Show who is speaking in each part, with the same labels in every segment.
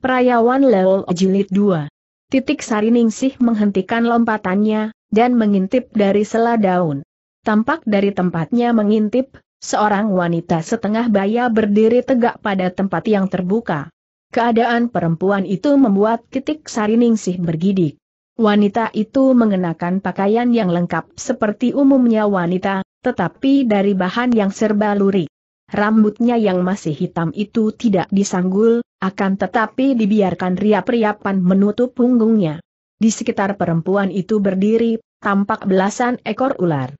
Speaker 1: Perayawan Leo Jilid 2. Titik Sariningsih menghentikan lompatannya, dan mengintip dari sela daun. Tampak dari tempatnya mengintip, seorang wanita setengah baya berdiri tegak pada tempat yang terbuka. Keadaan perempuan itu membuat Titik Sariningsih bergidik. Wanita itu mengenakan pakaian yang lengkap seperti umumnya wanita, tetapi dari bahan yang serba lurik. Rambutnya yang masih hitam itu tidak disanggul, akan tetapi dibiarkan riap-riapan menutup punggungnya. Di sekitar perempuan itu berdiri, tampak belasan ekor ular.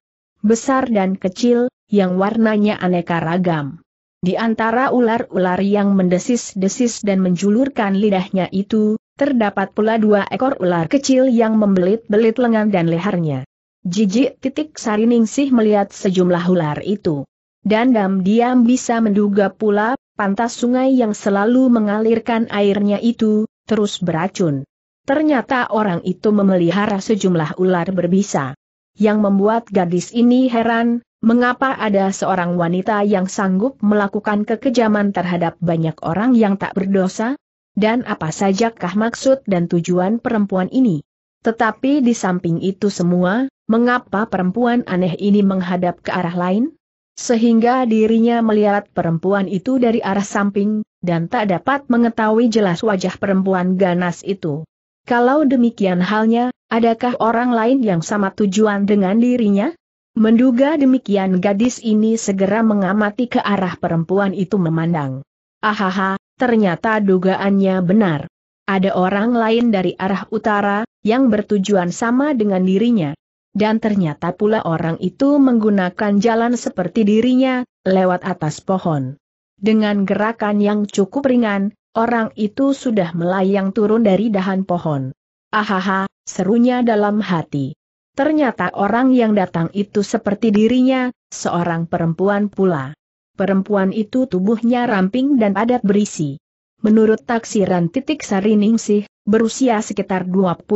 Speaker 1: Besar dan kecil, yang warnanya aneka ragam. Di antara ular-ular yang mendesis-desis dan menjulurkan lidahnya itu, terdapat pula dua ekor ular kecil yang membelit-belit lengan dan lehernya. Jijik titik Sariningsih melihat sejumlah ular itu. Dan diam-diam bisa menduga pula, pantas sungai yang selalu mengalirkan airnya itu, terus beracun. Ternyata orang itu memelihara sejumlah ular berbisa. Yang membuat gadis ini heran, mengapa ada seorang wanita yang sanggup melakukan kekejaman terhadap banyak orang yang tak berdosa? Dan apa sajakah maksud dan tujuan perempuan ini? Tetapi di samping itu semua, mengapa perempuan aneh ini menghadap ke arah lain? sehingga dirinya melihat perempuan itu dari arah samping, dan tak dapat mengetahui jelas wajah perempuan ganas itu. Kalau demikian halnya, adakah orang lain yang sama tujuan dengan dirinya? Menduga demikian gadis ini segera mengamati ke arah perempuan itu memandang. Ahaha, ternyata dugaannya benar. Ada orang lain dari arah utara, yang bertujuan sama dengan dirinya. Dan ternyata pula orang itu menggunakan jalan seperti dirinya, lewat atas pohon. Dengan gerakan yang cukup ringan, orang itu sudah melayang turun dari dahan pohon. Ahaha, serunya dalam hati. Ternyata orang yang datang itu seperti dirinya, seorang perempuan pula. Perempuan itu tubuhnya ramping dan padat berisi. Menurut taksiran titik Sariningsih, berusia sekitar 25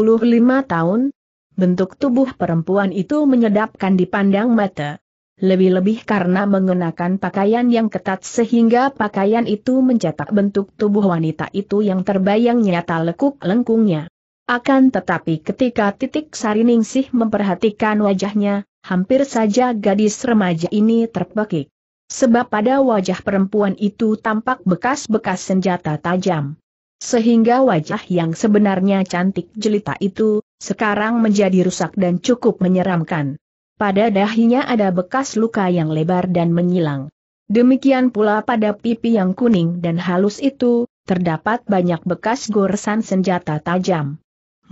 Speaker 1: tahun, Bentuk tubuh perempuan itu menyedapkan dipandang mata. Lebih-lebih karena mengenakan pakaian yang ketat sehingga pakaian itu mencetak bentuk tubuh wanita itu yang terbayang nyata lekuk lengkungnya. Akan tetapi ketika titik sariningsih memperhatikan wajahnya, hampir saja gadis remaja ini terpekik. Sebab pada wajah perempuan itu tampak bekas-bekas senjata tajam. Sehingga wajah yang sebenarnya cantik jelita itu, sekarang menjadi rusak dan cukup menyeramkan. Pada dahinya ada bekas luka yang lebar dan menyilang. Demikian pula pada pipi yang kuning dan halus itu, terdapat banyak bekas goresan senjata tajam.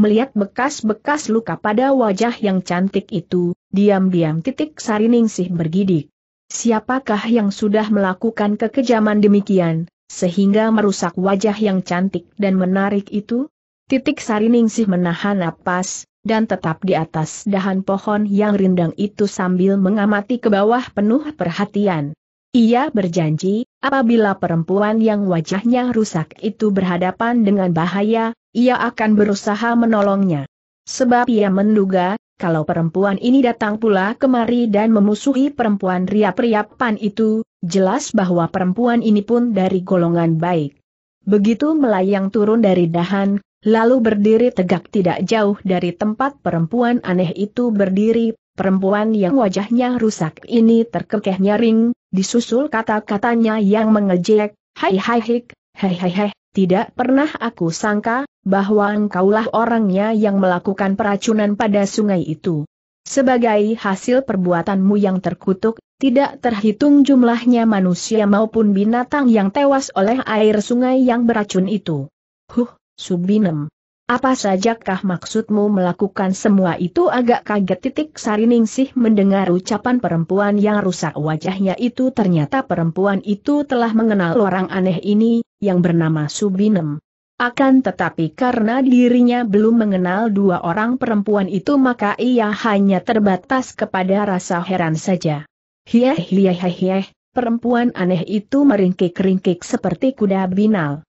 Speaker 1: Melihat bekas-bekas luka pada wajah yang cantik itu, diam-diam titik sari ningsih bergidik. Siapakah yang sudah melakukan kekejaman demikian, sehingga merusak wajah yang cantik dan menarik itu? Titik Sariningsih menahan napas, dan tetap di atas dahan pohon yang rindang itu sambil mengamati ke bawah penuh perhatian. Ia berjanji, apabila perempuan yang wajahnya rusak itu berhadapan dengan bahaya, ia akan berusaha menolongnya. Sebab ia menduga, kalau perempuan ini datang pula kemari dan memusuhi perempuan riap-riapan itu, jelas bahwa perempuan ini pun dari golongan baik. Begitu melayang turun dari dahan, lalu berdiri tegak tidak jauh dari tempat perempuan aneh itu berdiri, perempuan yang wajahnya rusak ini terkekeh nyaring, disusul kata-katanya yang mengejek, hai hai hik, hai hai hai, tidak pernah aku sangka, bahwa engkaulah orangnya yang melakukan peracunan pada sungai itu. Sebagai hasil perbuatanmu yang terkutuk, tidak terhitung jumlahnya manusia maupun binatang yang tewas oleh air sungai yang beracun itu. Huh, Subinem. Apa sajakah maksudmu melakukan semua itu agak kaget titik Sariningsih mendengar ucapan perempuan yang rusak wajahnya itu ternyata perempuan itu telah mengenal orang aneh ini, yang bernama Subinem. Akan tetapi karena dirinya belum mengenal dua orang perempuan itu maka ia hanya terbatas kepada rasa heran saja. Hieh hieh hieh, perempuan aneh itu meringkik-ringkik seperti kuda binal.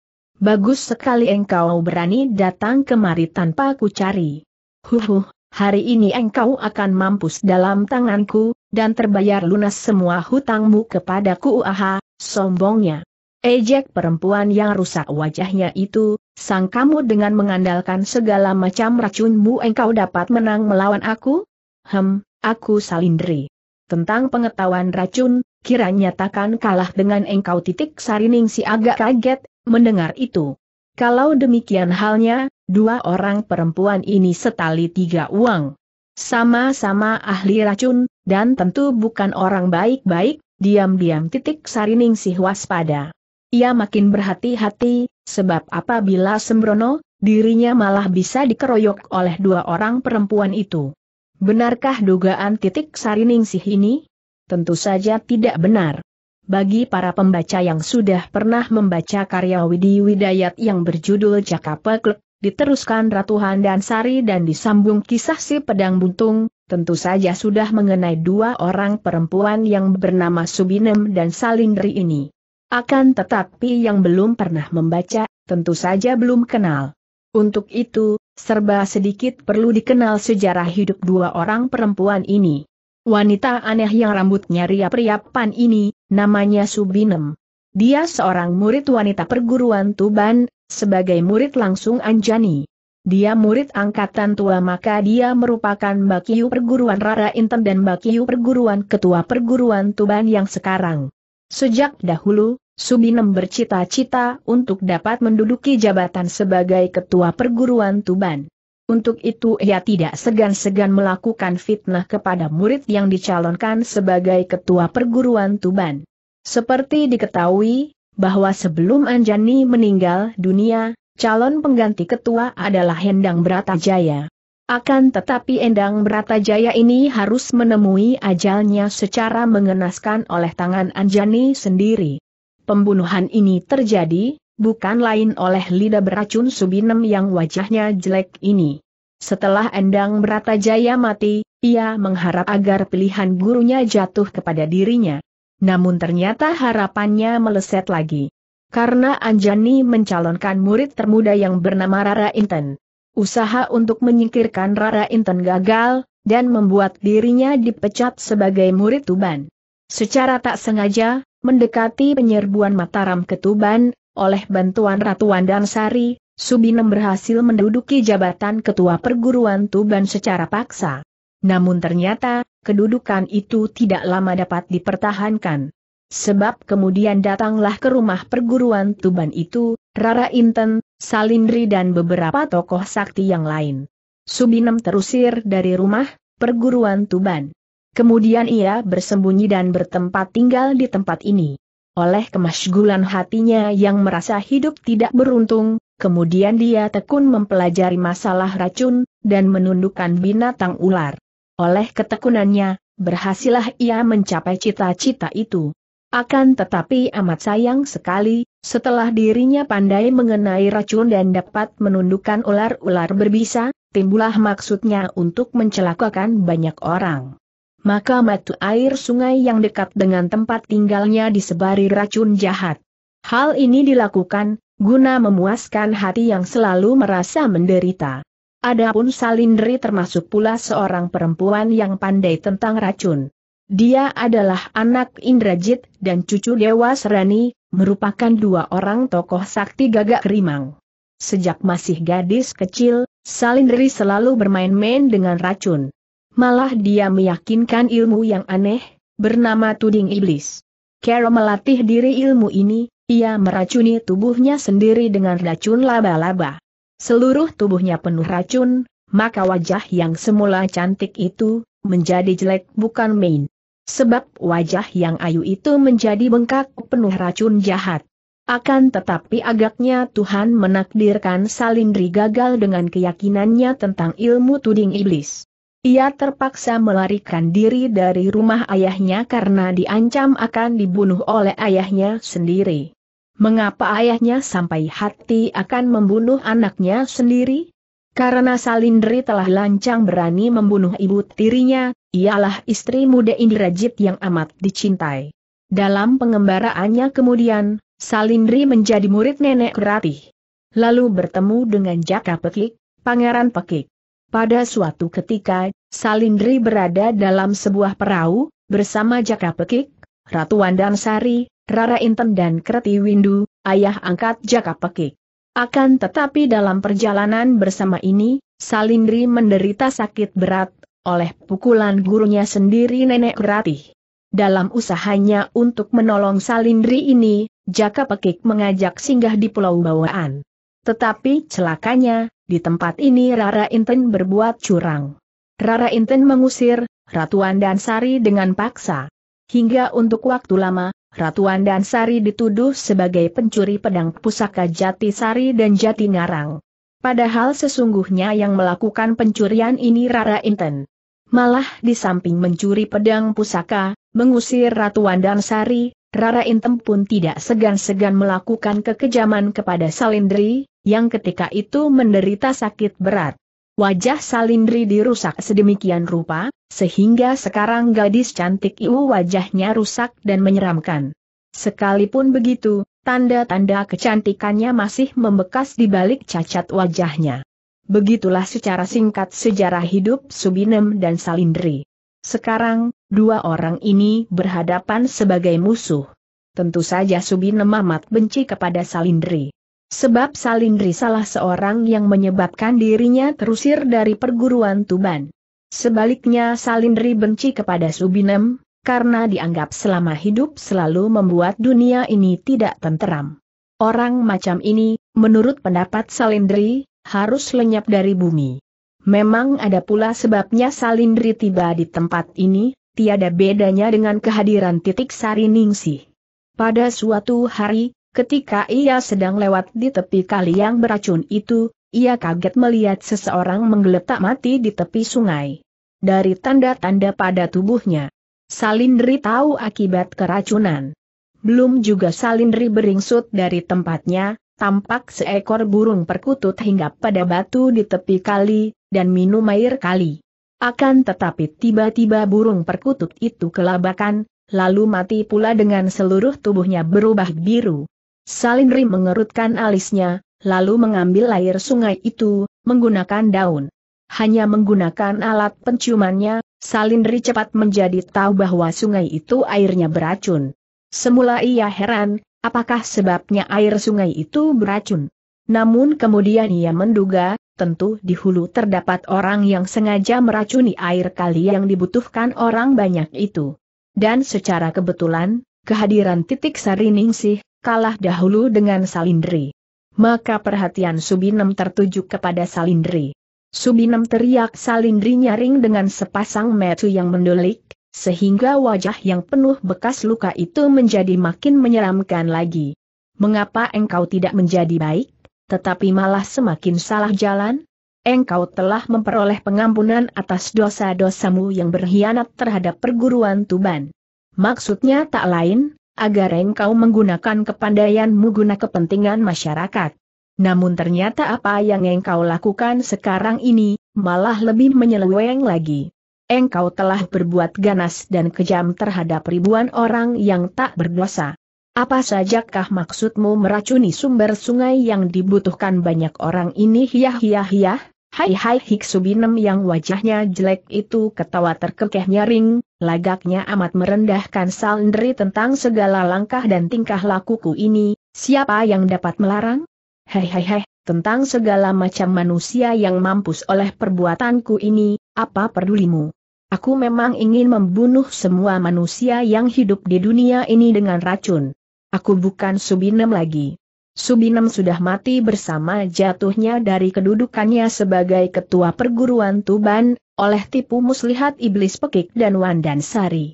Speaker 1: Bagus sekali engkau berani datang kemari tanpa ku cari. Huhuh, hari ini engkau akan mampus dalam tanganku, dan terbayar lunas semua hutangmu kepadaku aha, sombongnya. Ejek perempuan yang rusak wajahnya itu, sang kamu dengan mengandalkan segala macam racunmu engkau dapat menang melawan aku? Hem, aku salindri. Tentang pengetahuan racun, kiranya takkan kalah dengan engkau titik sarining si agak kaget, Mendengar itu, kalau demikian halnya, dua orang perempuan ini setali tiga uang. Sama-sama ahli racun, dan tentu bukan orang baik-baik, diam-diam titik sarining sih waspada. Ia makin berhati-hati, sebab apabila sembrono, dirinya malah bisa dikeroyok oleh dua orang perempuan itu. Benarkah dugaan titik sarining sih ini? Tentu saja tidak benar. Bagi para pembaca yang sudah pernah membaca karya Widi Widayat yang berjudul Jaka Peklek, diteruskan Ratu Handan Sari dan disambung kisah si pedang buntung, tentu saja sudah mengenai dua orang perempuan yang bernama Subinem dan Salindri ini. Akan tetapi yang belum pernah membaca, tentu saja belum kenal. Untuk itu, serba sedikit perlu dikenal sejarah hidup dua orang perempuan ini. Wanita aneh yang rambutnya riap-riapan ini, namanya Subinem. Dia seorang murid wanita perguruan Tuban, sebagai murid langsung Anjani. Dia murid angkatan tua maka dia merupakan Bakiu perguruan Rara Inten dan Bakiu perguruan ketua perguruan Tuban yang sekarang. Sejak dahulu, Subinem bercita-cita untuk dapat menduduki jabatan sebagai ketua perguruan Tuban. Untuk itu ia tidak segan-segan melakukan fitnah kepada murid yang dicalonkan sebagai ketua perguruan Tuban. Seperti diketahui, bahwa sebelum Anjani meninggal dunia, calon pengganti ketua adalah Hendang Bratajaya. Akan tetapi Endang Bratajaya ini harus menemui ajalnya secara mengenaskan oleh tangan Anjani sendiri. Pembunuhan ini terjadi, bukan lain oleh lidah beracun Subinem yang wajahnya jelek ini. Setelah Endang Bratajaya mati, ia mengharap agar pilihan gurunya jatuh kepada dirinya. Namun ternyata harapannya meleset lagi. Karena Anjani mencalonkan murid termuda yang bernama Rara Inten. Usaha untuk menyingkirkan Rara Inten gagal, dan membuat dirinya dipecat sebagai murid Tuban. Secara tak sengaja, mendekati penyerbuan Mataram ke Tuban, oleh bantuan Ratu Wandang Sari, Subinem berhasil menduduki jabatan ketua perguruan Tuban secara paksa. Namun ternyata, kedudukan itu tidak lama dapat dipertahankan. Sebab kemudian datanglah ke rumah perguruan Tuban itu, Rara Inten, Salindri dan beberapa tokoh sakti yang lain. Subinem terusir dari rumah, perguruan Tuban. Kemudian ia bersembunyi dan bertempat tinggal di tempat ini oleh kemasgulan hatinya yang merasa hidup tidak beruntung, kemudian dia tekun mempelajari masalah racun, dan menundukkan binatang ular. Oleh ketekunannya, berhasillah ia mencapai cita-cita itu. Akan tetapi amat sayang sekali, setelah dirinya pandai mengenai racun dan dapat menundukkan ular-ular berbisa, timbullah maksudnya untuk mencelakakan banyak orang maka mata air sungai yang dekat dengan tempat tinggalnya disebari racun jahat. Hal ini dilakukan, guna memuaskan hati yang selalu merasa menderita. Adapun Salindri termasuk pula seorang perempuan yang pandai tentang racun. Dia adalah anak Indrajit dan cucu Dewa Serani, merupakan dua orang tokoh sakti gagak rimang. Sejak masih gadis kecil, Salindri selalu bermain-main dengan racun. Malah dia meyakinkan ilmu yang aneh, bernama tuding iblis. Carol melatih diri ilmu ini, ia meracuni tubuhnya sendiri dengan racun laba-laba. Seluruh tubuhnya penuh racun, maka wajah yang semula cantik itu, menjadi jelek bukan main. Sebab wajah yang ayu itu menjadi bengkak penuh racun jahat. Akan tetapi agaknya Tuhan menakdirkan Salindri gagal dengan keyakinannya tentang ilmu tuding iblis. Ia terpaksa melarikan diri dari rumah ayahnya karena diancam akan dibunuh oleh ayahnya sendiri. Mengapa ayahnya sampai hati akan membunuh anaknya sendiri? Karena Salindri telah lancang berani membunuh ibu tirinya, ialah istri muda Indrajit yang amat dicintai. Dalam pengembaraannya kemudian, Salindri menjadi murid nenek Ratih. Lalu bertemu dengan Jaka Pekik, Pangeran Pekik. Pada suatu ketika, Salindri berada dalam sebuah perahu, bersama Jaka Pekik, Ratu Wandansari, Rara Inten dan Kreti Windu, ayah angkat Jaka Pekik. Akan tetapi dalam perjalanan bersama ini, Salindri menderita sakit berat, oleh pukulan gurunya sendiri Nenek Ratih. Dalam usahanya untuk menolong Salindri ini, Jaka Pekik mengajak singgah di Pulau Bawaan. Tetapi celakanya, di tempat ini Rara Inten berbuat curang. Rara Inten mengusir Ratuan dan Sari dengan paksa. Hingga untuk waktu lama, Ratuan dan Sari dituduh sebagai pencuri pedang pusaka Jati Sari dan Jati Ngarang. Padahal sesungguhnya yang melakukan pencurian ini Rara Inten. Malah di samping mencuri pedang pusaka, mengusir Ratuan dan Sari. Rara Intem pun tidak segan-segan melakukan kekejaman kepada Salindri, yang ketika itu menderita sakit berat. Wajah Salindri dirusak sedemikian rupa, sehingga sekarang gadis cantik itu wajahnya rusak dan menyeramkan. Sekalipun begitu, tanda-tanda kecantikannya masih membekas di balik cacat wajahnya. Begitulah secara singkat sejarah hidup Subinem dan Salindri. Sekarang, dua orang ini berhadapan sebagai musuh. Tentu saja Subine Mamat benci kepada Salindri. Sebab Salindri salah seorang yang menyebabkan dirinya terusir dari perguruan Tuban. Sebaliknya Salindri benci kepada Subinem, karena dianggap selama hidup selalu membuat dunia ini tidak tenteram. Orang macam ini, menurut pendapat Salindri, harus lenyap dari bumi. Memang ada pula sebabnya Salindri tiba di tempat ini, tiada bedanya dengan kehadiran titik sari Ningsih. Pada suatu hari, ketika ia sedang lewat di tepi kali yang beracun itu, ia kaget melihat seseorang menggeletak mati di tepi sungai. Dari tanda-tanda pada tubuhnya, Salindri tahu akibat keracunan. Belum juga Salindri beringsut dari tempatnya, tampak seekor burung perkutut hingga pada batu di tepi kali, dan minum air kali. Akan tetapi tiba-tiba burung perkutut itu kelabakan, lalu mati pula dengan seluruh tubuhnya berubah biru. Salindri mengerutkan alisnya, lalu mengambil air sungai itu, menggunakan daun. Hanya menggunakan alat penciumannya, Salindri cepat menjadi tahu bahwa sungai itu airnya beracun. Semula ia heran, Apakah sebabnya air sungai itu beracun? Namun kemudian ia menduga, tentu di hulu terdapat orang yang sengaja meracuni air kali yang dibutuhkan orang banyak itu. Dan secara kebetulan, kehadiran titik sariningsih, kalah dahulu dengan salindri. Maka perhatian Subinem tertuju kepada salindri. Subinem teriak salindri nyaring dengan sepasang metu yang mendelik, sehingga wajah yang penuh bekas luka itu menjadi makin menyeramkan lagi. Mengapa engkau tidak menjadi baik, tetapi malah semakin salah jalan? Engkau telah memperoleh pengampunan atas dosa-dosamu yang berkhianat terhadap perguruan Tuban. Maksudnya tak lain, agar engkau menggunakan kepandaianmu guna kepentingan masyarakat. Namun ternyata apa yang engkau lakukan sekarang ini, malah lebih menyeleweng lagi engkau telah berbuat ganas dan kejam terhadap ribuan orang yang tak berdosa. Apa sajakah maksudmu meracuni sumber sungai yang dibutuhkan banyak orang ini hiyah hiyah hiyah? Hai hai Hiksubinem yang wajahnya jelek itu ketawa terkekeh nyaring, lagaknya amat merendahkan Salendri tentang segala langkah dan tingkah lakuku ini, siapa yang dapat melarang? Hei hei hei, tentang segala macam manusia yang mampus oleh perbuatanku ini, apa pedulimu? Aku memang ingin membunuh semua manusia yang hidup di dunia ini dengan racun. Aku bukan Subinem lagi. Subinem sudah mati bersama jatuhnya dari kedudukannya sebagai ketua perguruan Tuban, oleh tipu muslihat iblis pekik dan Wandan Sari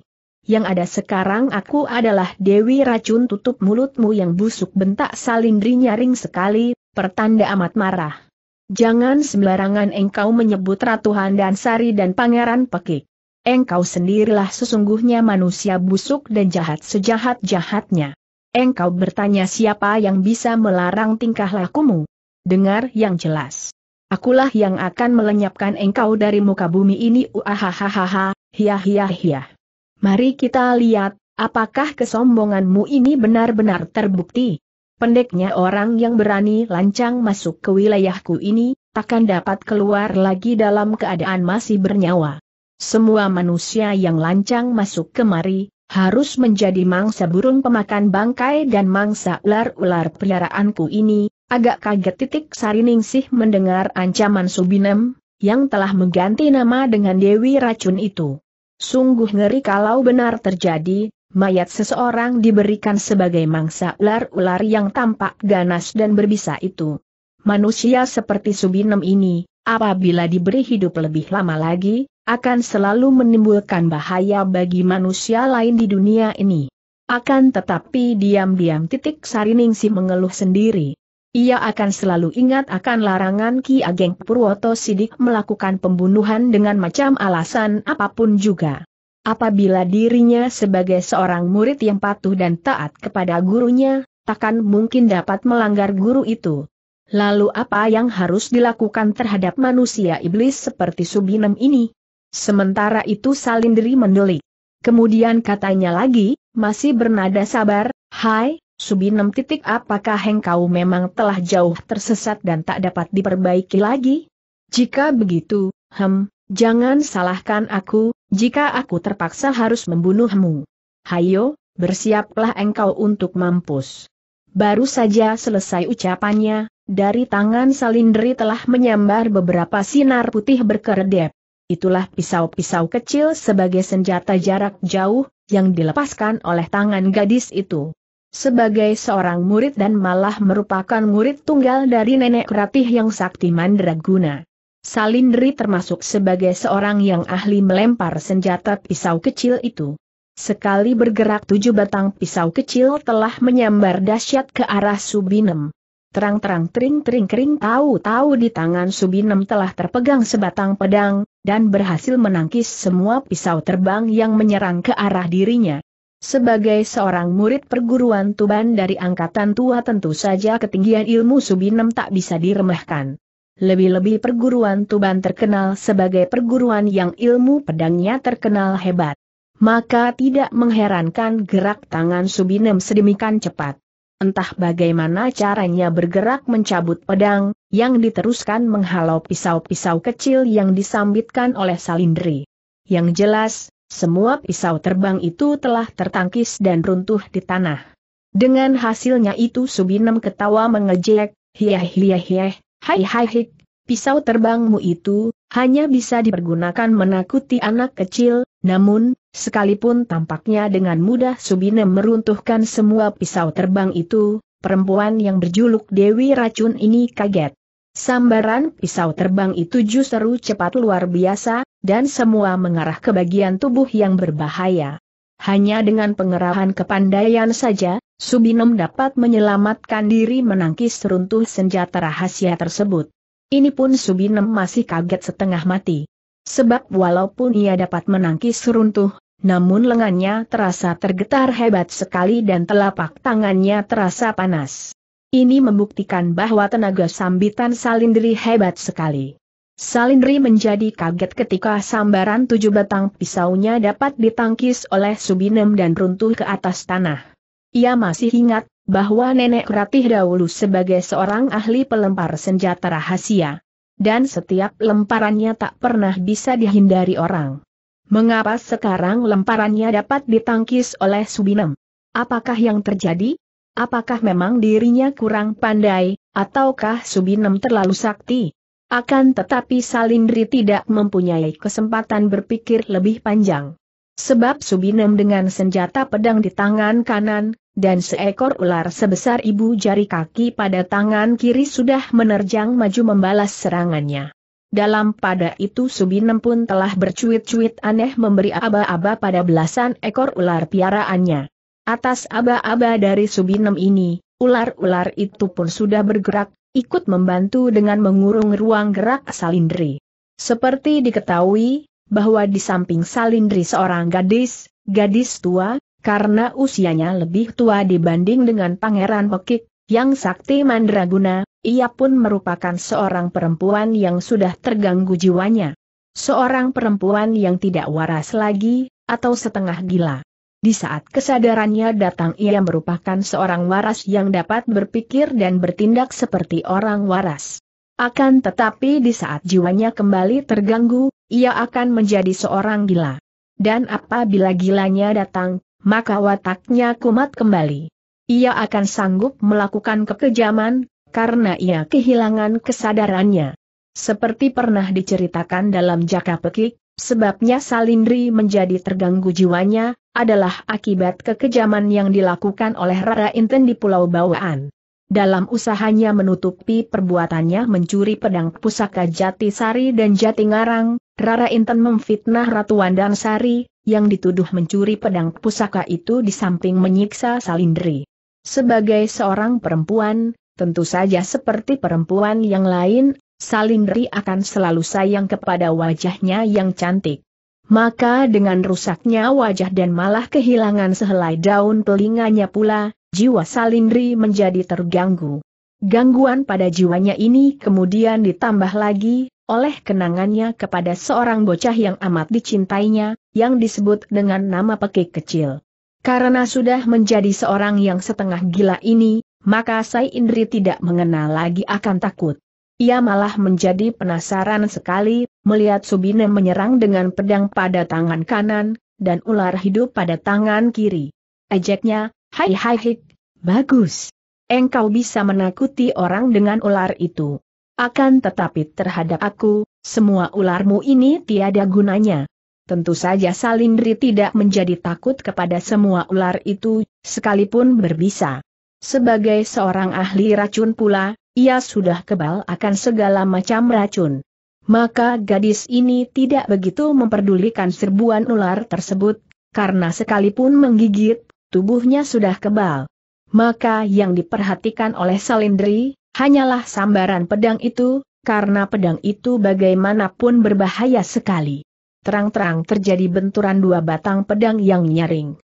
Speaker 1: yang ada sekarang aku adalah Dewi Racun tutup mulutmu yang busuk bentak salindri nyaring sekali, pertanda amat marah. Jangan sembarangan engkau menyebut Ratu Handansari dan Pangeran Pekik. Engkau sendirilah sesungguhnya manusia busuk dan jahat sejahat-jahatnya. Engkau bertanya siapa yang bisa melarang tingkah lakumu? Dengar yang jelas. Akulah yang akan melenyapkan engkau dari muka bumi ini uahahahaha, hiah hiah hiah. Mari kita lihat, apakah kesombonganmu ini benar-benar terbukti. Pendeknya orang yang berani lancang masuk ke wilayahku ini, takkan dapat keluar lagi dalam keadaan masih bernyawa. Semua manusia yang lancang masuk kemari, harus menjadi mangsa burung pemakan bangkai dan mangsa ular-ular peliharaanku ini, agak kaget titik Sariningsih mendengar ancaman Subinem, yang telah mengganti nama dengan Dewi Racun itu. Sungguh ngeri kalau benar terjadi, mayat seseorang diberikan sebagai mangsa ular-ular yang tampak ganas dan berbisa itu. Manusia seperti Subinem ini, apabila diberi hidup lebih lama lagi, akan selalu menimbulkan bahaya bagi manusia lain di dunia ini. Akan tetapi diam-diam titik Sariningsi mengeluh sendiri. Ia akan selalu ingat akan larangan Ki Ageng Purwoto Sidik melakukan pembunuhan dengan macam alasan apapun juga. Apabila dirinya sebagai seorang murid yang patuh dan taat kepada gurunya, takkan mungkin dapat melanggar guru itu. Lalu apa yang harus dilakukan terhadap manusia iblis seperti Subinem ini? Sementara itu Salindri mendelik. Kemudian katanya lagi, masih bernada sabar, Hai, Subinem titik apakah engkau memang telah jauh tersesat dan tak dapat diperbaiki lagi? Jika begitu, hem, jangan salahkan aku, jika aku terpaksa harus membunuhmu. Hayo, bersiaplah engkau untuk mampus. Baru saja selesai ucapannya, dari tangan salindri telah menyambar beberapa sinar putih berkeredep. Itulah pisau-pisau kecil sebagai senjata jarak jauh, yang dilepaskan oleh tangan gadis itu. Sebagai seorang murid dan malah merupakan murid tunggal dari nenek ratih yang sakti mandraguna. Salindri termasuk sebagai seorang yang ahli melempar senjata pisau kecil itu. Sekali bergerak tujuh batang pisau kecil telah menyambar dahsyat ke arah Subinem. Terang-terang tering-tering kering tahu-tahu di tangan Subinem telah terpegang sebatang pedang, dan berhasil menangkis semua pisau terbang yang menyerang ke arah dirinya. Sebagai seorang murid perguruan Tuban dari angkatan tua tentu saja ketinggian ilmu Subinem tak bisa diremehkan. Lebih-lebih perguruan Tuban terkenal sebagai perguruan yang ilmu pedangnya terkenal hebat. Maka tidak mengherankan gerak tangan Subinem sedemikian cepat. Entah bagaimana caranya bergerak mencabut pedang, yang diteruskan menghalau pisau-pisau kecil yang disambitkan oleh salindri. Yang jelas, semua pisau terbang itu telah tertangkis dan runtuh di tanah. Dengan hasilnya itu Subinem ketawa mengejek, hiah hiah hiah, hai hai hik, pisau terbangmu itu, hanya bisa dipergunakan menakuti anak kecil, namun, sekalipun tampaknya dengan mudah Subinem meruntuhkan semua pisau terbang itu, perempuan yang berjuluk Dewi Racun ini kaget. Sambaran pisau terbang itu justru cepat luar biasa, dan semua mengarah ke bagian tubuh yang berbahaya. Hanya dengan pengerahan kepandaian saja, Subinem dapat menyelamatkan diri menangkis runtuh senjata rahasia tersebut. Ini pun Subinem masih kaget setengah mati. Sebab walaupun ia dapat menangkis runtuh, namun lengannya terasa tergetar hebat sekali dan telapak tangannya terasa panas. Ini membuktikan bahwa tenaga sambitan salindri hebat sekali. Salindri menjadi kaget ketika sambaran tujuh batang pisaunya dapat ditangkis oleh Subinem dan runtuh ke atas tanah. Ia masih ingat, bahwa Nenek Ratih dahulu sebagai seorang ahli pelempar senjata rahasia. Dan setiap lemparannya tak pernah bisa dihindari orang. Mengapa sekarang lemparannya dapat ditangkis oleh Subinem? Apakah yang terjadi? Apakah memang dirinya kurang pandai, ataukah Subinem terlalu sakti? Akan tetapi Salindri tidak mempunyai kesempatan berpikir lebih panjang. Sebab Subinem dengan senjata pedang di tangan kanan, dan seekor ular sebesar ibu jari kaki pada tangan kiri sudah menerjang maju membalas serangannya. Dalam pada itu Subinem pun telah bercuit-cuit aneh memberi aba-aba pada belasan ekor ular piaraannya. Atas aba-aba dari Subinem ini, ular-ular itu pun sudah bergerak ikut membantu dengan mengurung ruang gerak salindri. Seperti diketahui, bahwa di samping salindri seorang gadis, gadis tua, karena usianya lebih tua dibanding dengan Pangeran Pekik, yang sakti mandraguna, ia pun merupakan seorang perempuan yang sudah terganggu jiwanya. Seorang perempuan yang tidak waras lagi, atau setengah gila. Di saat kesadarannya datang ia merupakan seorang waras yang dapat berpikir dan bertindak seperti orang waras. Akan tetapi di saat jiwanya kembali terganggu, ia akan menjadi seorang gila. Dan apabila gilanya datang, maka wataknya kumat kembali. Ia akan sanggup melakukan kekejaman, karena ia kehilangan kesadarannya. Seperti pernah diceritakan dalam jaka pekik, Sebabnya Salindri menjadi terganggu jiwanya, adalah akibat kekejaman yang dilakukan oleh Rara Inten di Pulau Bawaan. Dalam usahanya menutupi perbuatannya mencuri pedang pusaka Jati Sari dan Jatingarang, Rara Inten memfitnah Ratu Wandang Sari, yang dituduh mencuri pedang pusaka itu di samping menyiksa Salindri. Sebagai seorang perempuan, tentu saja seperti perempuan yang lain, Salindri akan selalu sayang kepada wajahnya yang cantik. Maka dengan rusaknya wajah dan malah kehilangan sehelai daun telinganya pula, jiwa Salindri menjadi terganggu. Gangguan pada jiwanya ini kemudian ditambah lagi, oleh kenangannya kepada seorang bocah yang amat dicintainya, yang disebut dengan nama Pekik Kecil. Karena sudah menjadi seorang yang setengah gila ini, maka Sai Indri tidak mengenal lagi akan takut. Ia malah menjadi penasaran sekali, melihat Subine menyerang dengan pedang pada tangan kanan, dan ular hidup pada tangan kiri. Ejeknya, hai hai hik, bagus. Engkau bisa menakuti orang dengan ular itu. Akan tetapi terhadap aku, semua ularmu ini tiada gunanya. Tentu saja Salindri tidak menjadi takut kepada semua ular itu, sekalipun berbisa. Sebagai seorang ahli racun pula, ia sudah kebal akan segala macam racun. Maka gadis ini tidak begitu memperdulikan serbuan ular tersebut, karena sekalipun menggigit, tubuhnya sudah kebal. Maka yang diperhatikan oleh Salindri, hanyalah sambaran pedang itu, karena pedang itu bagaimanapun berbahaya sekali. Terang-terang terjadi benturan dua batang pedang yang nyaring.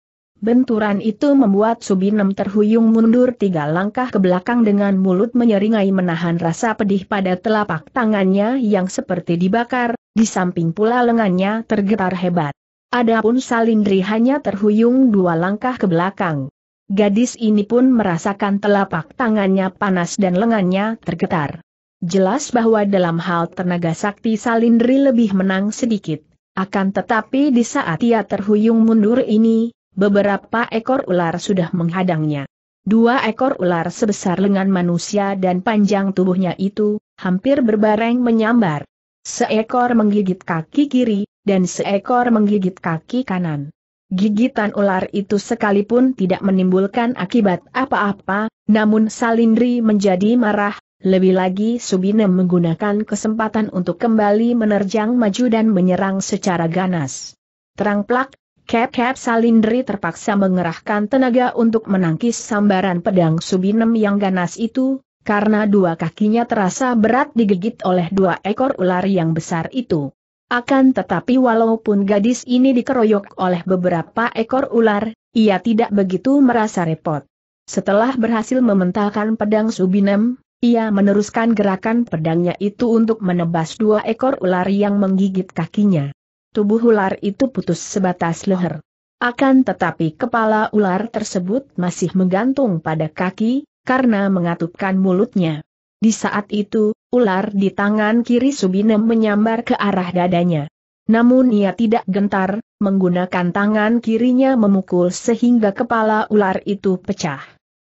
Speaker 1: Benturan itu membuat Subinem terhuyung mundur tiga langkah ke belakang dengan mulut menyeringai menahan rasa pedih pada telapak tangannya yang seperti dibakar, di samping pula lengannya tergetar hebat. Adapun Salindri hanya terhuyung dua langkah ke belakang. Gadis ini pun merasakan telapak tangannya panas dan lengannya tergetar. Jelas bahwa dalam hal tenaga sakti Salindri lebih menang sedikit. Akan tetapi di saat ia terhuyung mundur ini, beberapa ekor ular sudah menghadangnya. Dua ekor ular sebesar lengan manusia dan panjang tubuhnya itu, hampir berbareng menyambar. Seekor menggigit kaki kiri, dan seekor menggigit kaki kanan. Gigitan ular itu sekalipun tidak menimbulkan akibat apa-apa, namun Salindri menjadi marah, lebih lagi Subine menggunakan kesempatan untuk kembali menerjang maju dan menyerang secara ganas. Terang plak, kep cap Salindri terpaksa mengerahkan tenaga untuk menangkis sambaran pedang Subinem yang ganas itu, karena dua kakinya terasa berat digigit oleh dua ekor ular yang besar itu. Akan tetapi walaupun gadis ini dikeroyok oleh beberapa ekor ular, ia tidak begitu merasa repot. Setelah berhasil mementalkan pedang Subinem, ia meneruskan gerakan pedangnya itu untuk menebas dua ekor ular yang menggigit kakinya tubuh ular itu putus sebatas leher. Akan tetapi kepala ular tersebut masih menggantung pada kaki, karena mengatupkan mulutnya. Di saat itu, ular di tangan kiri Subinem menyambar ke arah dadanya. Namun ia tidak gentar, menggunakan tangan kirinya memukul sehingga kepala ular itu pecah.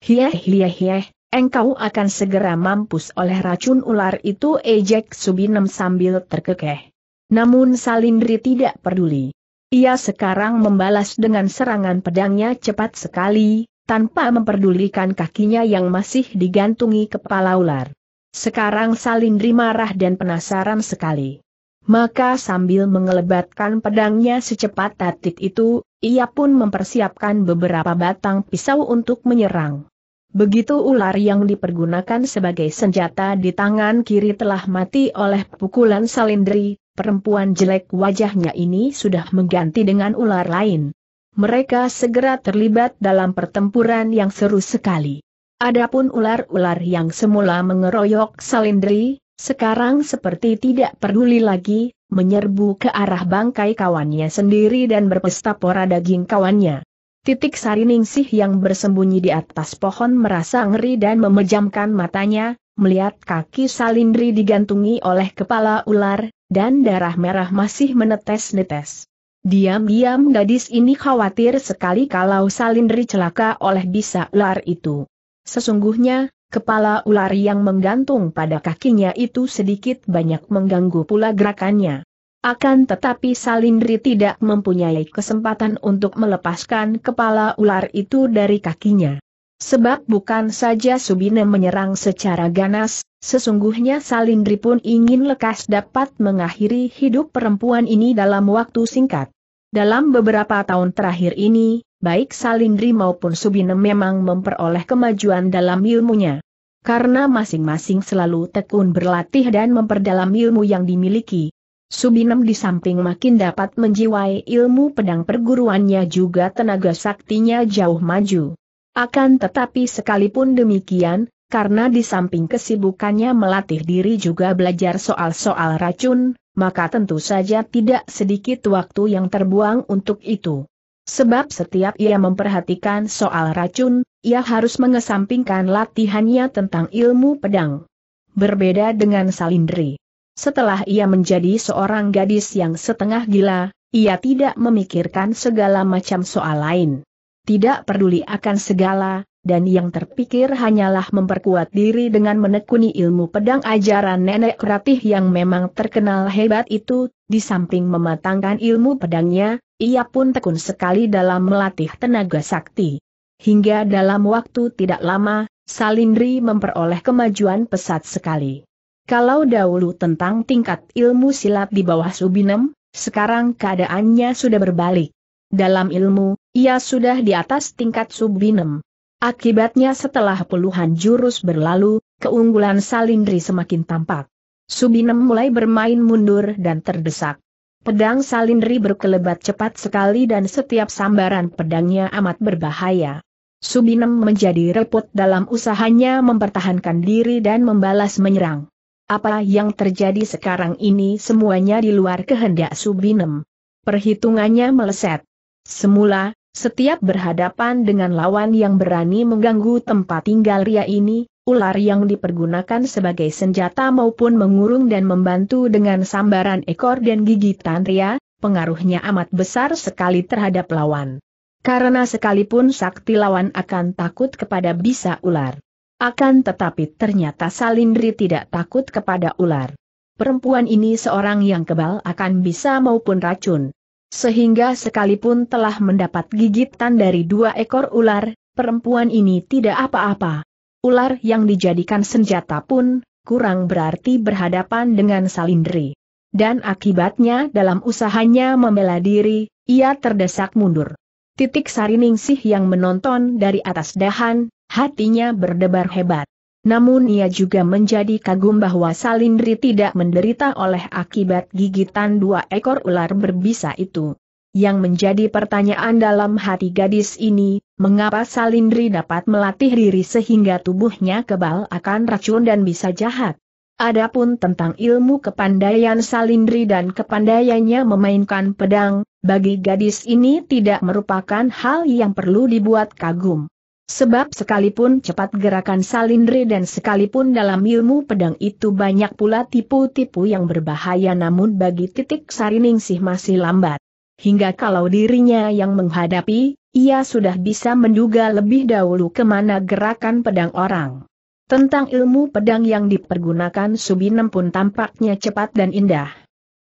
Speaker 1: Hieh hieh hieh, engkau akan segera mampus oleh racun ular itu ejek Subinem sambil terkekeh. Namun Salindri tidak peduli. Ia sekarang membalas dengan serangan pedangnya cepat sekali, tanpa memperdulikan kakinya yang masih digantungi kepala ular. Sekarang Salindri marah dan penasaran sekali. Maka sambil mengelebatkan pedangnya secepat tatit itu, ia pun mempersiapkan beberapa batang pisau untuk menyerang. Begitu ular yang dipergunakan sebagai senjata di tangan kiri telah mati oleh pukulan Salindri, perempuan jelek wajahnya ini sudah mengganti dengan ular lain. Mereka segera terlibat dalam pertempuran yang seru sekali. Adapun ular-ular yang semula mengeroyok Salindri, sekarang seperti tidak peduli lagi, menyerbu ke arah bangkai kawannya sendiri dan berpesta pora daging kawannya. Titik Sariningsih yang bersembunyi di atas pohon merasa ngeri dan memejamkan matanya, melihat kaki Salindri digantungi oleh kepala ular, dan darah merah masih menetes-netes. Diam-diam gadis ini khawatir sekali kalau Salindri celaka oleh bisa ular itu. Sesungguhnya, kepala ular yang menggantung pada kakinya itu sedikit banyak mengganggu pula gerakannya. Akan tetapi Salindri tidak mempunyai kesempatan untuk melepaskan kepala ular itu dari kakinya. Sebab bukan saja Subine menyerang secara ganas, sesungguhnya Salindri pun ingin lekas dapat mengakhiri hidup perempuan ini dalam waktu singkat. Dalam beberapa tahun terakhir ini, baik Salindri maupun Subine memang memperoleh kemajuan dalam ilmunya. Karena masing-masing selalu tekun berlatih dan memperdalam ilmu yang dimiliki. Subinem di samping makin dapat menjiwai ilmu pedang perguruannya juga tenaga saktinya jauh maju. Akan tetapi sekalipun demikian, karena di samping kesibukannya melatih diri juga belajar soal-soal racun, maka tentu saja tidak sedikit waktu yang terbuang untuk itu. Sebab setiap ia memperhatikan soal racun, ia harus mengesampingkan latihannya tentang ilmu pedang. Berbeda dengan Salindri. Setelah ia menjadi seorang gadis yang setengah gila, ia tidak memikirkan segala macam soal lain tidak peduli akan segala, dan yang terpikir hanyalah memperkuat diri dengan menekuni ilmu pedang ajaran nenek ratih yang memang terkenal hebat itu, di samping mematangkan ilmu pedangnya, ia pun tekun sekali dalam melatih tenaga sakti. Hingga dalam waktu tidak lama, Salindri memperoleh kemajuan pesat sekali. Kalau dahulu tentang tingkat ilmu silat di bawah Subinem, sekarang keadaannya sudah berbalik. Dalam ilmu, ia sudah di atas tingkat subbinem. Akibatnya setelah puluhan jurus berlalu, keunggulan Salindri semakin tampak. Subinem mulai bermain mundur dan terdesak. Pedang Salindri berkelebat cepat sekali dan setiap sambaran pedangnya amat berbahaya. Subinem menjadi repot dalam usahanya mempertahankan diri dan membalas menyerang. Apa yang terjadi sekarang ini semuanya di luar kehendak Subinem. Perhitungannya meleset. Semula, setiap berhadapan dengan lawan yang berani mengganggu tempat tinggal Ria ini, ular yang dipergunakan sebagai senjata maupun mengurung dan membantu dengan sambaran ekor dan gigitan Ria, pengaruhnya amat besar sekali terhadap lawan. Karena sekalipun sakti lawan akan takut kepada bisa ular. Akan tetapi ternyata Salindri tidak takut kepada ular. Perempuan ini seorang yang kebal akan bisa maupun racun. Sehingga sekalipun telah mendapat gigitan dari dua ekor ular, perempuan ini tidak apa-apa. Ular yang dijadikan senjata pun, kurang berarti berhadapan dengan salindri. Dan akibatnya dalam usahanya membela diri, ia terdesak mundur. Titik Sariningsih yang menonton dari atas dahan, hatinya berdebar hebat. Namun ia juga menjadi kagum bahwa Salindri tidak menderita oleh akibat gigitan dua ekor ular berbisa itu. Yang menjadi pertanyaan dalam hati gadis ini, mengapa Salindri dapat melatih diri sehingga tubuhnya kebal akan racun dan bisa jahat? Adapun tentang ilmu kepandaian Salindri dan kepandaiannya memainkan pedang, bagi gadis ini tidak merupakan hal yang perlu dibuat kagum. Sebab sekalipun cepat gerakan salindri dan sekalipun dalam ilmu pedang itu banyak pula tipu-tipu yang berbahaya namun bagi titik sariningsih masih lambat. Hingga kalau dirinya yang menghadapi, ia sudah bisa menduga lebih dahulu kemana gerakan pedang orang. Tentang ilmu pedang yang dipergunakan Subinem pun tampaknya cepat dan indah.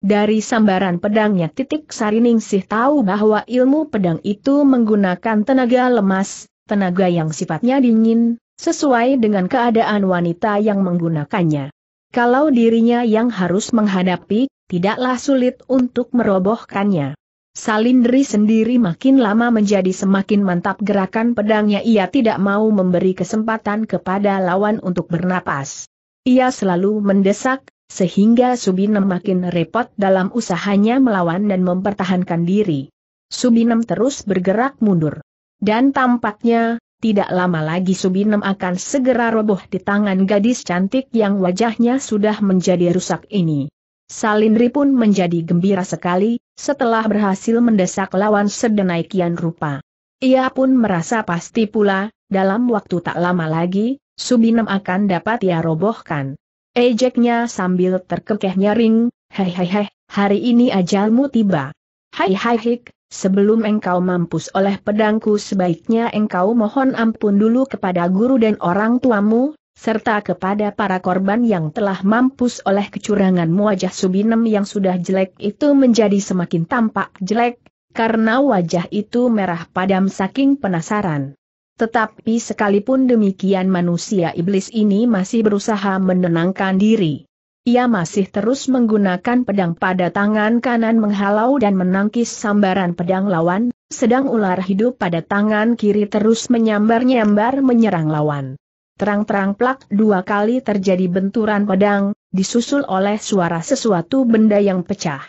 Speaker 1: Dari sambaran pedangnya titik sariningsih tahu bahwa ilmu pedang itu menggunakan tenaga lemas, tenaga yang sifatnya dingin, sesuai dengan keadaan wanita yang menggunakannya. Kalau dirinya yang harus menghadapi, tidaklah sulit untuk merobohkannya. Salindri sendiri makin lama menjadi semakin mantap gerakan pedangnya ia tidak mau memberi kesempatan kepada lawan untuk bernapas. Ia selalu mendesak, sehingga Subinem makin repot dalam usahanya melawan dan mempertahankan diri. Subinem terus bergerak mundur. Dan tampaknya, tidak lama lagi Subinem akan segera roboh di tangan gadis cantik yang wajahnya sudah menjadi rusak ini. Salindri pun menjadi gembira sekali, setelah berhasil mendesak lawan sedenaikian rupa. Ia pun merasa pasti pula, dalam waktu tak lama lagi, Subinem akan dapat ia robohkan. Ejeknya sambil terkekeh nyaring, hei hei hei, hari ini ajalmu tiba. Hai hai hik, Sebelum engkau mampus oleh pedangku sebaiknya engkau mohon ampun dulu kepada guru dan orang tuamu, serta kepada para korban yang telah mampus oleh kecuranganmu wajah Subinem yang sudah jelek itu menjadi semakin tampak jelek, karena wajah itu merah padam saking penasaran. Tetapi sekalipun demikian manusia iblis ini masih berusaha menenangkan diri. Ia masih terus menggunakan pedang pada tangan kanan menghalau dan menangkis sambaran pedang lawan, sedang ular hidup pada tangan kiri terus menyambar-nyambar menyerang lawan. Terang-terang plak dua kali terjadi benturan pedang, disusul oleh suara sesuatu benda yang pecah.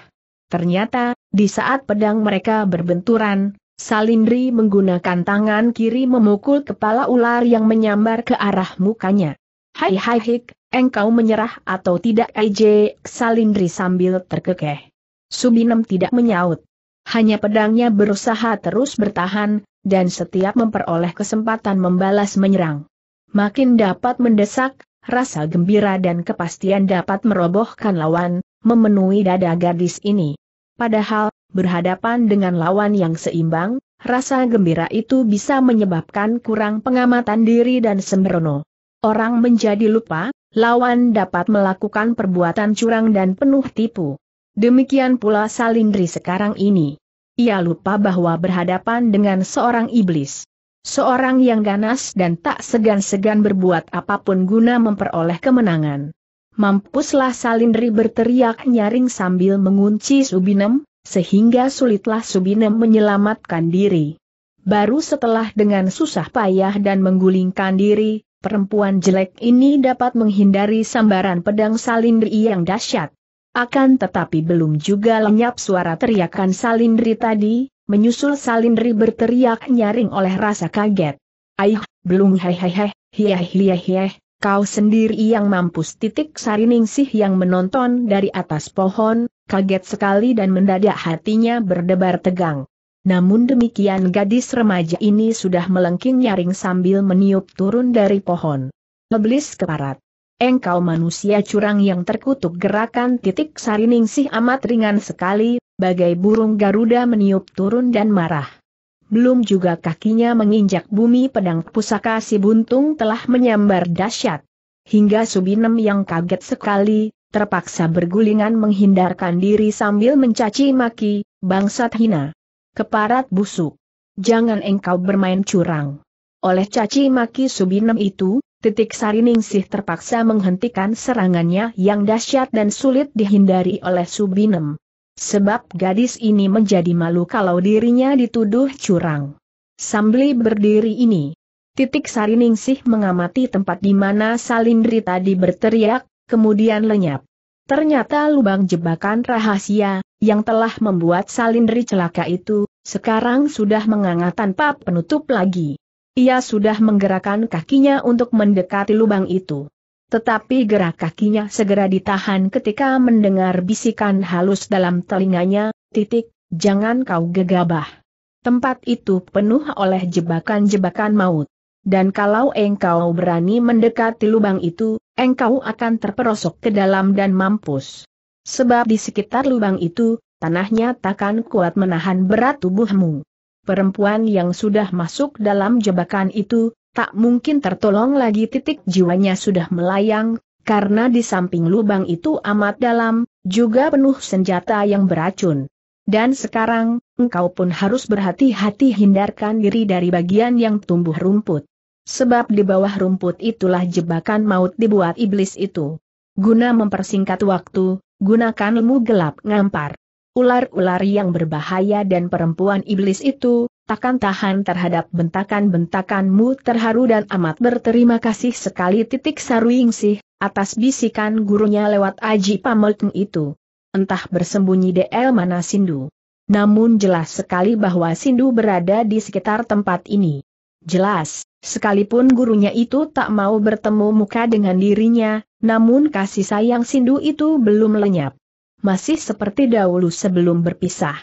Speaker 1: Ternyata, di saat pedang mereka berbenturan, Salindri menggunakan tangan kiri memukul kepala ular yang menyambar ke arah mukanya. Hai hai hik, engkau menyerah atau tidak IJ Salindri sambil terkekeh. Subinem tidak menyaut. Hanya pedangnya berusaha terus bertahan, dan setiap memperoleh kesempatan membalas menyerang. Makin dapat mendesak, rasa gembira dan kepastian dapat merobohkan lawan, memenuhi dada gadis ini. Padahal, berhadapan dengan lawan yang seimbang, rasa gembira itu bisa menyebabkan kurang pengamatan diri dan sembrono orang menjadi lupa, lawan dapat melakukan perbuatan curang dan penuh tipu. Demikian pula Salindri sekarang ini. Ia lupa bahwa berhadapan dengan seorang iblis. Seorang yang ganas dan tak segan-segan berbuat apapun guna memperoleh kemenangan. Mampuslah Salindri berteriak nyaring sambil mengunci Subinem, sehingga sulitlah Subinem menyelamatkan diri. Baru setelah dengan susah payah dan menggulingkan diri, perempuan jelek ini dapat menghindari sambaran pedang Salindri yang dahsyat. Akan tetapi belum juga lenyap suara teriakan Salindri tadi, menyusul Salindri berteriak nyaring oleh rasa kaget. Aih, belum hehehe, hiah hiah hiah, kau sendiri yang mampus titik sariningsih yang menonton dari atas pohon, kaget sekali dan mendadak hatinya berdebar tegang. Namun demikian gadis remaja ini sudah melengking nyaring sambil meniup turun dari pohon. Leblis keparat. Engkau manusia curang yang terkutuk gerakan titik sarining sih amat ringan sekali, bagai burung Garuda meniup turun dan marah. Belum juga kakinya menginjak bumi pedang pusaka si buntung telah menyambar dahsyat. Hingga Subinem yang kaget sekali, terpaksa bergulingan menghindarkan diri sambil mencaci maki, bangsat hina. Keparat busuk. Jangan engkau bermain curang. Oleh caci maki Subinem itu, titik Sariningsih terpaksa menghentikan serangannya yang dahsyat dan sulit dihindari oleh Subinem. Sebab gadis ini menjadi malu kalau dirinya dituduh curang. Sambil berdiri ini. Titik Sariningsih mengamati tempat di mana Salindri tadi berteriak, kemudian lenyap. Ternyata lubang jebakan rahasia, yang telah membuat salindri celaka itu, sekarang sudah menganga tanpa penutup lagi. Ia sudah menggerakkan kakinya untuk mendekati lubang itu. Tetapi gerak kakinya segera ditahan ketika mendengar bisikan halus dalam telinganya, titik, jangan kau gegabah. Tempat itu penuh oleh jebakan-jebakan maut dan kalau engkau berani mendekati lubang itu, engkau akan terperosok ke dalam dan mampus. Sebab di sekitar lubang itu, tanahnya takkan kuat menahan berat tubuhmu. Perempuan yang sudah masuk dalam jebakan itu, tak mungkin tertolong lagi titik jiwanya sudah melayang, karena di samping lubang itu amat dalam, juga penuh senjata yang beracun. Dan sekarang, engkau pun harus berhati-hati hindarkan diri dari bagian yang tumbuh rumput. Sebab di bawah rumput itulah jebakan maut dibuat iblis itu. Guna mempersingkat waktu, gunakan ilmu gelap ngampar. Ular-ular yang berbahaya dan perempuan iblis itu, takkan tahan terhadap bentakan-bentakanmu terharu dan amat berterima kasih sekali titik saruingsih, atas bisikan gurunya lewat Aji Pamelteng itu. Entah bersembunyi DL mana Sindu. Namun jelas sekali bahwa Sindu berada di sekitar tempat ini. Jelas, Sekalipun gurunya itu tak mau bertemu muka dengan dirinya, namun kasih sayang Sindu itu belum lenyap. Masih seperti dahulu sebelum berpisah.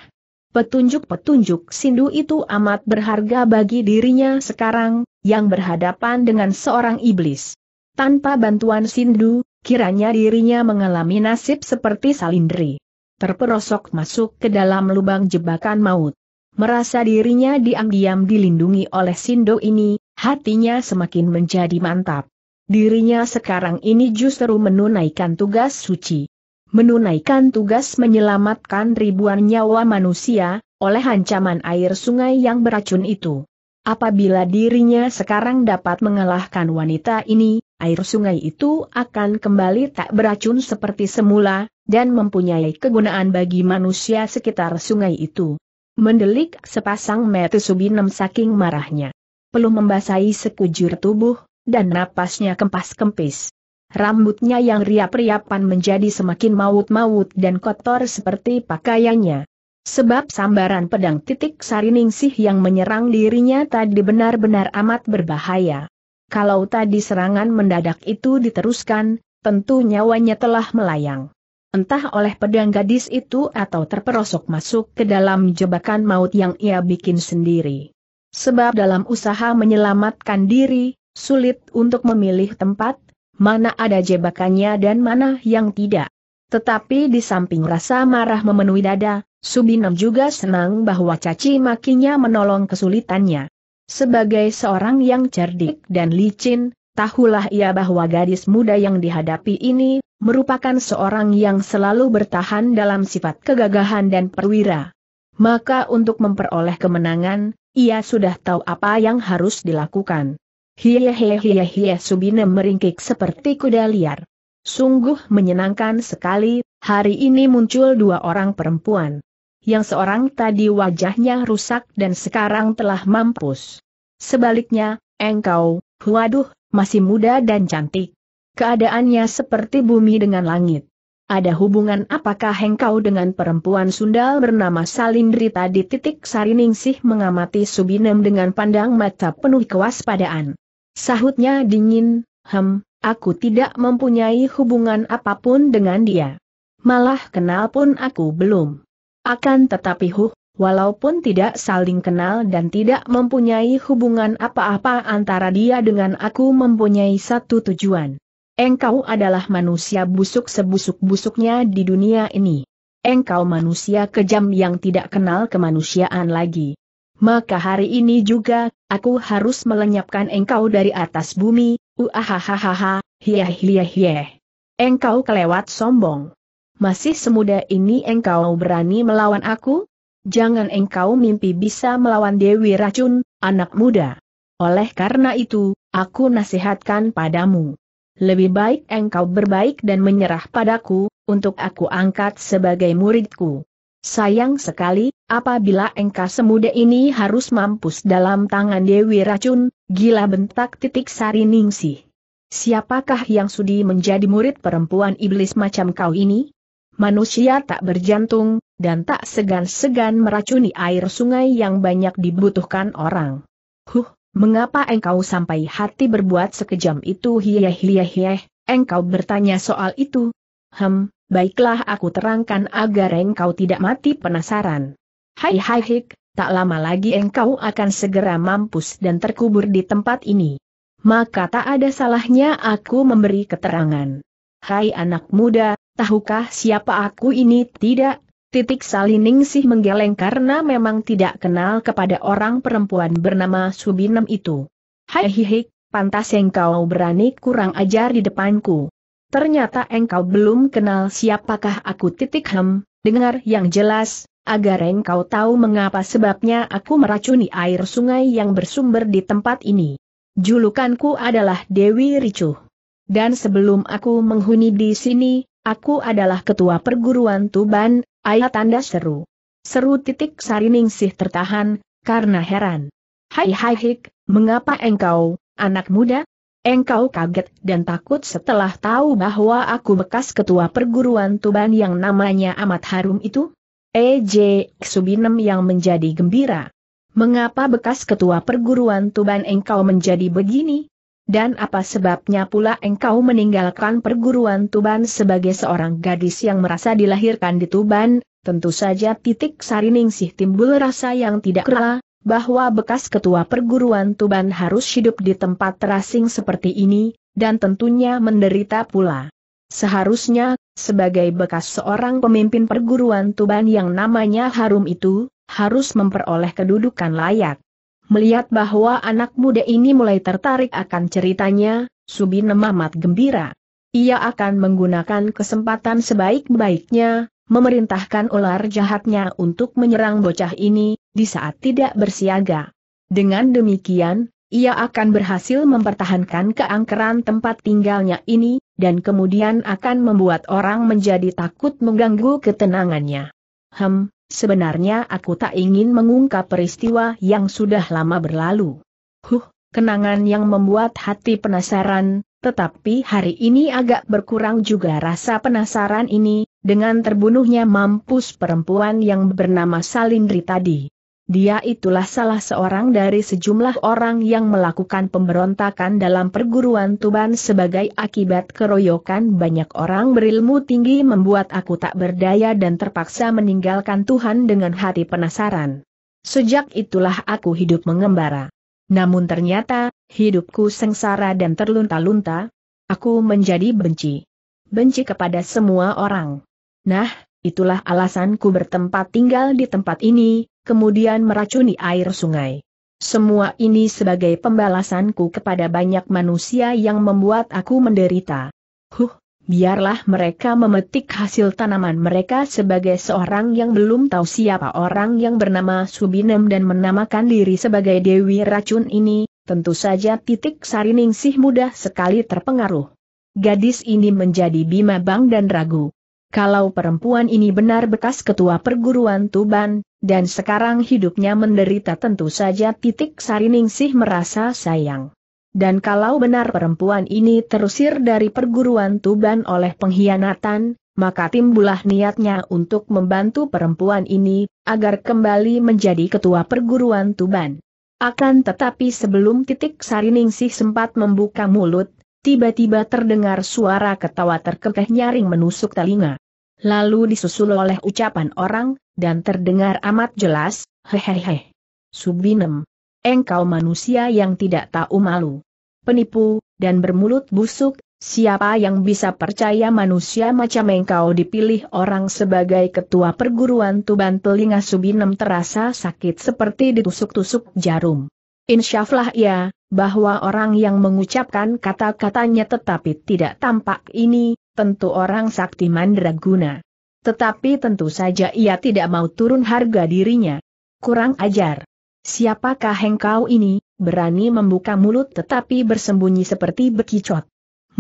Speaker 1: Petunjuk-petunjuk Sindu itu amat berharga bagi dirinya sekarang, yang berhadapan dengan seorang iblis. Tanpa bantuan Sindu, kiranya dirinya mengalami nasib seperti salindri. Terperosok masuk ke dalam lubang jebakan maut. Merasa dirinya diam-diam dilindungi oleh Sindu ini, hatinya semakin menjadi mantap. Dirinya sekarang ini justru menunaikan tugas suci. Menunaikan tugas menyelamatkan ribuan nyawa manusia, oleh ancaman air sungai yang beracun itu. Apabila dirinya sekarang dapat mengalahkan wanita ini, air sungai itu akan kembali tak beracun seperti semula, dan mempunyai kegunaan bagi manusia sekitar sungai itu. Mendelik sepasang metu Subinem saking marahnya peluh membasahi sekujur tubuh, dan napasnya kempas-kempis. Rambutnya yang riap-riapan menjadi semakin maut-maut dan kotor seperti pakaiannya. Sebab sambaran pedang titik sariningsih yang menyerang dirinya tadi benar-benar amat berbahaya. Kalau tadi serangan mendadak itu diteruskan, tentu nyawanya telah melayang entah oleh pedang gadis itu atau terperosok masuk ke dalam jebakan maut yang ia bikin sendiri. Sebab dalam usaha menyelamatkan diri, sulit untuk memilih tempat, mana ada jebakannya dan mana yang tidak. Tetapi di samping rasa marah memenuhi dada, Subinom juga senang bahwa caci makinya menolong kesulitannya. Sebagai seorang yang cerdik dan licin, tahulah ia bahwa gadis muda yang dihadapi ini merupakan seorang yang selalu bertahan dalam sifat kegagahan dan perwira. Maka untuk memperoleh kemenangan, ia sudah tahu apa yang harus dilakukan. hia Subine meringkik seperti kuda liar. Sungguh menyenangkan sekali, hari ini muncul dua orang perempuan. Yang seorang tadi wajahnya rusak dan sekarang telah mampus. Sebaliknya, engkau, waduh, masih muda dan cantik. Keadaannya seperti bumi dengan langit ada hubungan apakah engkau dengan perempuan sundal bernama Salindri tadi? titik Sariningsih mengamati Subinem dengan pandang mata penuh kewaspadaan. Sahutnya dingin, hem, aku tidak mempunyai hubungan apapun dengan dia. Malah kenal pun aku belum. Akan tetapi huh, walaupun tidak saling kenal dan tidak mempunyai hubungan apa-apa antara dia dengan aku mempunyai satu tujuan. Engkau adalah manusia busuk sebusuk-busuknya di dunia ini. Engkau manusia kejam yang tidak kenal kemanusiaan lagi. Maka hari ini juga, aku harus melenyapkan engkau dari atas bumi, uahahahaha, hiyah hiyah hiyah. Engkau kelewat sombong. Masih semuda ini engkau berani melawan aku? Jangan engkau mimpi bisa melawan Dewi Racun, anak muda. Oleh karena itu, aku nasihatkan padamu lebih baik engkau berbaik dan menyerah padaku, untuk aku angkat sebagai muridku. Sayang sekali, apabila engkau semuda ini harus mampus dalam tangan Dewi Racun, gila bentak titik sari ningsih. Siapakah yang sudi menjadi murid perempuan iblis macam kau ini? Manusia tak berjantung, dan tak segan-segan meracuni air sungai yang banyak dibutuhkan orang. Huh, Mengapa engkau sampai hati berbuat sekejam itu hiyeh hiyeh hiyeh, engkau bertanya soal itu? Hem, baiklah aku terangkan agar engkau tidak mati penasaran. Hai hai hik, tak lama lagi engkau akan segera mampus dan terkubur di tempat ini. Maka tak ada salahnya aku memberi keterangan. Hai anak muda, tahukah siapa aku ini? Tidak, Titik Salining sih menggeleng karena memang tidak kenal kepada orang perempuan bernama Subinem itu. Hai hihik, pantas engkau berani kurang ajar di depanku. Ternyata engkau belum kenal siapakah aku titik hem, dengar yang jelas, agar engkau tahu mengapa sebabnya aku meracuni air sungai yang bersumber di tempat ini. Julukanku adalah Dewi Ricuh. Dan sebelum aku menghuni di sini, Aku adalah ketua perguruan Tuban, ayat tanda seru. Seru titik sariningsih tertahan, karena heran. Hai hai hik, mengapa engkau, anak muda? Engkau kaget dan takut setelah tahu bahwa aku bekas ketua perguruan Tuban yang namanya amat harum itu? E.J. Subinem yang menjadi gembira. Mengapa bekas ketua perguruan Tuban engkau menjadi begini? Dan apa sebabnya pula engkau meninggalkan perguruan Tuban sebagai seorang gadis yang merasa dilahirkan di Tuban? Tentu saja titik sariningsih timbul rasa yang tidak rela, bahwa bekas ketua perguruan Tuban harus hidup di tempat terasing seperti ini, dan tentunya menderita pula. Seharusnya, sebagai bekas seorang pemimpin perguruan Tuban yang namanya Harum itu, harus memperoleh kedudukan layak. Melihat bahwa anak muda ini mulai tertarik akan ceritanya, Subin amat gembira. Ia akan menggunakan kesempatan sebaik-baiknya, memerintahkan ular jahatnya untuk menyerang bocah ini, di saat tidak bersiaga. Dengan demikian, ia akan berhasil mempertahankan keangkeran tempat tinggalnya ini, dan kemudian akan membuat orang menjadi takut mengganggu ketenangannya. Hem, Sebenarnya aku tak ingin mengungkap peristiwa yang sudah lama berlalu. Huh, kenangan yang membuat hati penasaran, tetapi hari ini agak berkurang juga rasa penasaran ini, dengan terbunuhnya mampus perempuan yang bernama Salindri tadi. Dia itulah salah seorang dari sejumlah orang yang melakukan pemberontakan dalam perguruan Tuban sebagai akibat keroyokan banyak orang berilmu tinggi membuat aku tak berdaya dan terpaksa meninggalkan Tuhan dengan hati penasaran. Sejak itulah aku hidup mengembara. Namun ternyata, hidupku sengsara dan terlunta-lunta, aku menjadi benci. Benci kepada semua orang. Nah, itulah alasanku bertempat tinggal di tempat ini, kemudian meracuni air sungai. Semua ini sebagai pembalasanku kepada banyak manusia yang membuat aku menderita. Huh, biarlah mereka memetik hasil tanaman mereka sebagai seorang yang belum tahu siapa orang yang bernama Subinem dan menamakan diri sebagai Dewi Racun ini, tentu saja titik sariningsih mudah sekali terpengaruh. Gadis ini menjadi Bima Bang dan ragu. Kalau perempuan ini benar bekas ketua perguruan Tuban, dan sekarang hidupnya menderita tentu saja titik Sariningsih merasa sayang. Dan kalau benar perempuan ini terusir dari perguruan Tuban oleh pengkhianatan, maka timbulah niatnya untuk membantu perempuan ini, agar kembali menjadi ketua perguruan Tuban. Akan tetapi sebelum titik Sariningsih sempat membuka mulut, tiba-tiba terdengar suara ketawa terkekeh nyaring menusuk telinga lalu disusul oleh ucapan orang, dan terdengar amat jelas, hehehe. Subinem. Engkau manusia yang tidak tahu malu. Penipu, dan bermulut busuk, siapa yang bisa percaya manusia macam engkau dipilih orang sebagai ketua perguruan Tuban Telinga Subinem terasa sakit seperti ditusuk-tusuk jarum. Insyaflah ya, bahwa orang yang mengucapkan kata-katanya tetapi tidak tampak ini, tentu orang sakti mandraguna. Tetapi tentu saja ia tidak mau turun harga dirinya. Kurang ajar. Siapakah hengkau ini, berani membuka mulut tetapi bersembunyi seperti bekicot?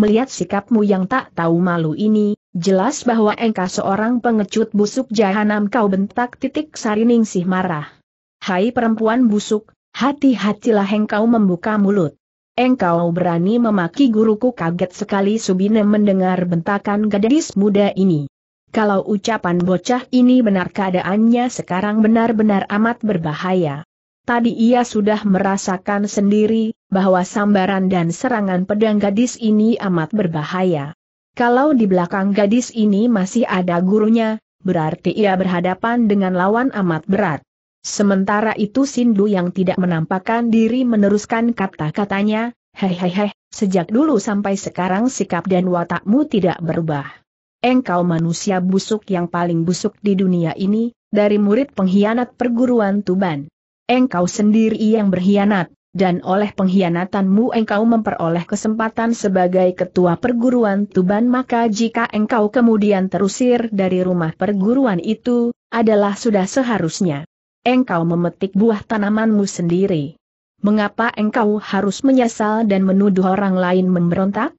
Speaker 1: Melihat sikapmu yang tak tahu malu ini, jelas bahwa engkau seorang pengecut busuk jahanam kau bentak titik sari ningsih marah. Hai perempuan busuk, hati-hatilah hengkau membuka mulut. Engkau berani memaki guruku kaget sekali Subine mendengar bentakan gadis muda ini. Kalau ucapan bocah ini benar keadaannya sekarang benar-benar amat berbahaya. Tadi ia sudah merasakan sendiri, bahwa sambaran dan serangan pedang gadis ini amat berbahaya. Kalau di belakang gadis ini masih ada gurunya, berarti ia berhadapan dengan lawan amat berat. Sementara itu Sindu yang tidak menampakkan diri meneruskan kata-katanya, hehehe, sejak dulu sampai sekarang sikap dan watakmu tidak berubah. Engkau manusia busuk yang paling busuk di dunia ini, dari murid pengkhianat perguruan Tuban. Engkau sendiri yang berkhianat, dan oleh pengkhianatanmu engkau memperoleh kesempatan sebagai ketua perguruan Tuban maka jika engkau kemudian terusir dari rumah perguruan itu, adalah sudah seharusnya engkau memetik buah tanamanmu sendiri. Mengapa engkau harus menyesal dan menuduh orang lain memberontak?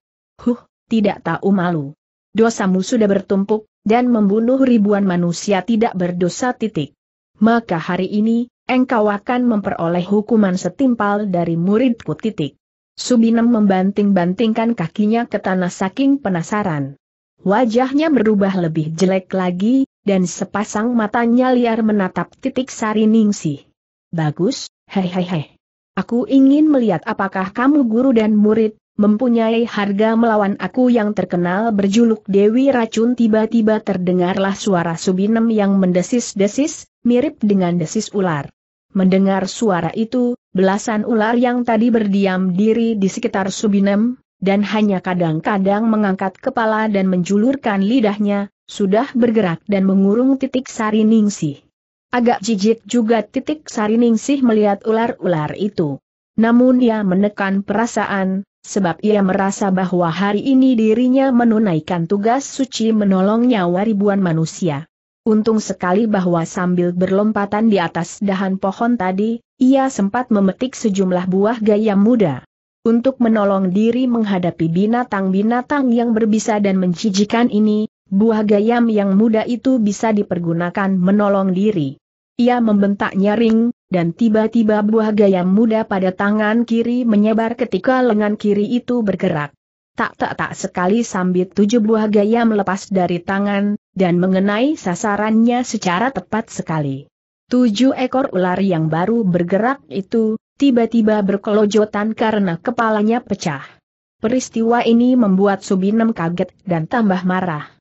Speaker 1: Huh, tidak tahu malu. Dosamu sudah bertumpuk, dan membunuh ribuan manusia tidak berdosa titik. Maka hari ini, engkau akan memperoleh hukuman setimpal dari muridku titik. Subinem membanting-bantingkan kakinya ke tanah saking penasaran. Wajahnya berubah lebih jelek lagi, dan sepasang matanya liar menatap titik sari ningsi. Bagus, hehehe. Aku ingin melihat apakah kamu guru dan murid, mempunyai harga melawan aku yang terkenal berjuluk Dewi Racun tiba-tiba terdengarlah suara Subinem yang mendesis-desis, mirip dengan desis ular. Mendengar suara itu, belasan ular yang tadi berdiam diri di sekitar Subinem, dan hanya kadang-kadang mengangkat kepala dan menjulurkan lidahnya, sudah bergerak dan mengurung titik sari ningsih. Agak jijik juga titik sari ningsih melihat ular-ular itu. Namun ia menekan perasaan, sebab ia merasa bahwa hari ini dirinya menunaikan tugas suci menolong nyawa ribuan manusia. Untung sekali bahwa sambil berlompatan di atas dahan pohon tadi, ia sempat memetik sejumlah buah gayam muda. Untuk menolong diri menghadapi binatang-binatang yang berbisa dan menjijikan ini, buah gayam yang muda itu bisa dipergunakan menolong diri. Ia membentak nyaring, dan tiba-tiba buah gayam muda pada tangan kiri menyebar ketika lengan kiri itu bergerak. Tak tak tak sekali sambit tujuh buah gayam lepas dari tangan, dan mengenai sasarannya secara tepat sekali. Tujuh ekor ular yang baru bergerak itu, tiba-tiba berkelojotan karena kepalanya pecah. Peristiwa ini membuat Subinem kaget dan tambah marah.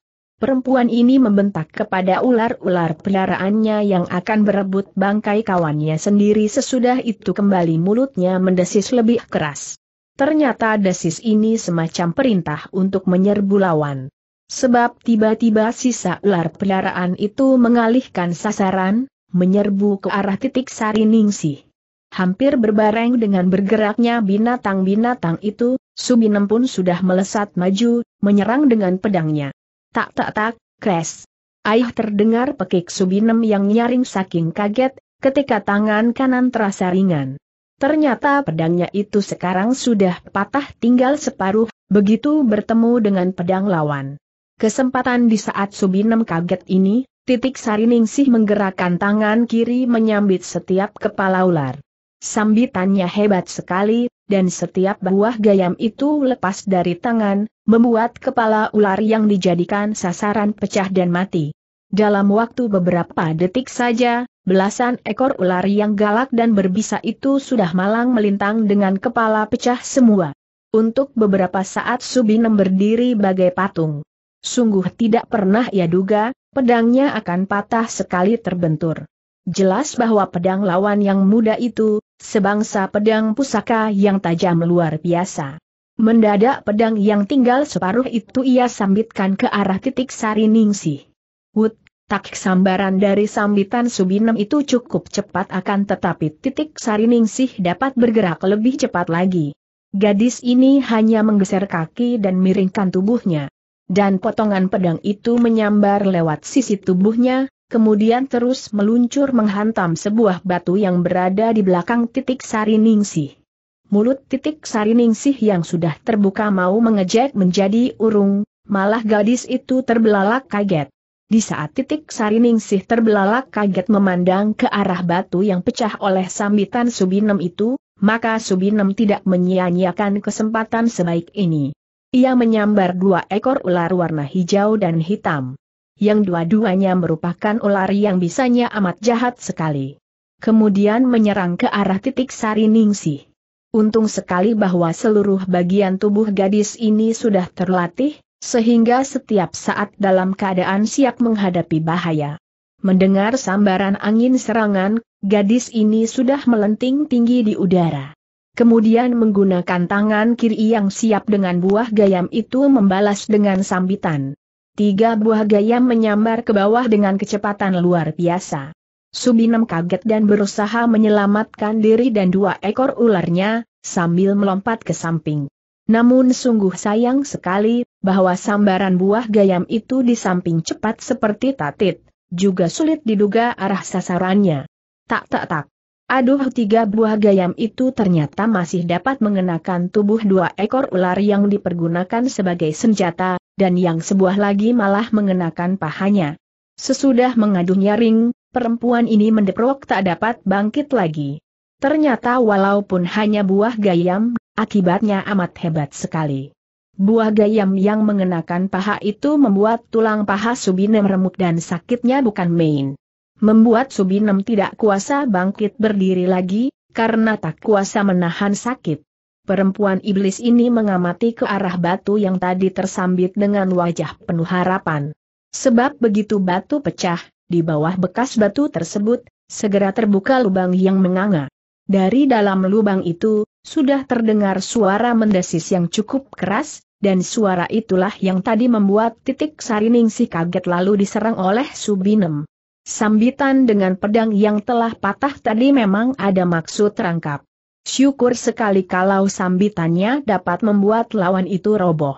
Speaker 1: Perempuan ini membentak kepada ular-ular peliharaannya yang akan berebut bangkai kawannya sendiri sesudah itu kembali mulutnya mendesis lebih keras. Ternyata desis ini semacam perintah untuk menyerbu lawan. Sebab tiba-tiba sisa ular peliharaan itu mengalihkan sasaran, menyerbu ke arah titik sari ningsih. Hampir berbareng dengan bergeraknya binatang-binatang itu, Subinem pun sudah melesat maju, menyerang dengan pedangnya. Tak tak tak, Kres. Ayah terdengar pekik Subinem yang nyaring saking kaget, ketika tangan kanan terasa ringan. Ternyata pedangnya itu sekarang sudah patah tinggal separuh, begitu bertemu dengan pedang lawan. Kesempatan di saat Subinem kaget ini, titik sariningsih menggerakkan tangan kiri menyambit setiap kepala ular. Sambitannya hebat sekali, dan setiap buah gayam itu lepas dari tangan, membuat kepala ular yang dijadikan sasaran pecah dan mati. Dalam waktu beberapa detik saja, belasan ekor ular yang galak dan berbisa itu sudah malang melintang dengan kepala pecah semua. Untuk beberapa saat Subinem berdiri bagai patung. Sungguh tidak pernah ia duga, pedangnya akan patah sekali terbentur. Jelas bahwa pedang lawan yang muda itu, sebangsa pedang pusaka yang tajam luar biasa. Mendadak pedang yang tinggal separuh itu ia sambitkan ke arah titik sari Ningsi. Wut, tak sambaran dari sambitan Subinem itu cukup cepat akan tetapi titik sari Ningsih dapat bergerak lebih cepat lagi. Gadis ini hanya menggeser kaki dan miringkan tubuhnya. Dan potongan pedang itu menyambar lewat sisi tubuhnya, kemudian terus meluncur menghantam sebuah batu yang berada di belakang titik sari Ningsih mulut titik sariningsih yang sudah terbuka mau mengejek menjadi urung, malah gadis itu terbelalak kaget. Di saat titik sariningsih terbelalak kaget memandang ke arah batu yang pecah oleh sambitan Subinem itu, maka Subinem tidak menyia-nyiakan kesempatan sebaik ini. Ia menyambar dua ekor ular warna hijau dan hitam. Yang dua-duanya merupakan ular yang bisanya amat jahat sekali. Kemudian menyerang ke arah titik sari ningsih. Untung sekali bahwa seluruh bagian tubuh gadis ini sudah terlatih, sehingga setiap saat dalam keadaan siap menghadapi bahaya. Mendengar sambaran angin serangan, gadis ini sudah melenting tinggi di udara. Kemudian menggunakan tangan kiri yang siap dengan buah gayam itu membalas dengan sambitan. Tiga buah gayam menyambar ke bawah dengan kecepatan luar biasa. Subinem kaget dan berusaha menyelamatkan diri dan dua ekor ularnya, sambil melompat ke samping. Namun sungguh sayang sekali, bahwa sambaran buah gayam itu di samping cepat seperti tatit, juga sulit diduga arah sasarannya. Tak tak tak. Aduh tiga buah gayam itu ternyata masih dapat mengenakan tubuh dua ekor ular yang dipergunakan sebagai senjata, dan yang sebuah lagi malah mengenakan pahanya. Sesudah mengadu nyaring, perempuan ini mendeprok tak dapat bangkit lagi. Ternyata walaupun hanya buah gayam, akibatnya amat hebat sekali. Buah gayam yang mengenakan paha itu membuat tulang paha Subinem remuk dan sakitnya bukan main. Membuat Subinem tidak kuasa bangkit berdiri lagi, karena tak kuasa menahan sakit. Perempuan iblis ini mengamati ke arah batu yang tadi tersambit dengan wajah penuh harapan. Sebab begitu batu pecah, di bawah bekas batu tersebut, segera terbuka lubang yang menganga. Dari dalam lubang itu, sudah terdengar suara mendesis yang cukup keras, dan suara itulah yang tadi membuat titik sariningsih kaget lalu diserang oleh Subinem. Sambitan dengan pedang yang telah patah tadi memang ada maksud terangkap. Syukur sekali kalau sambitannya dapat membuat lawan itu roboh.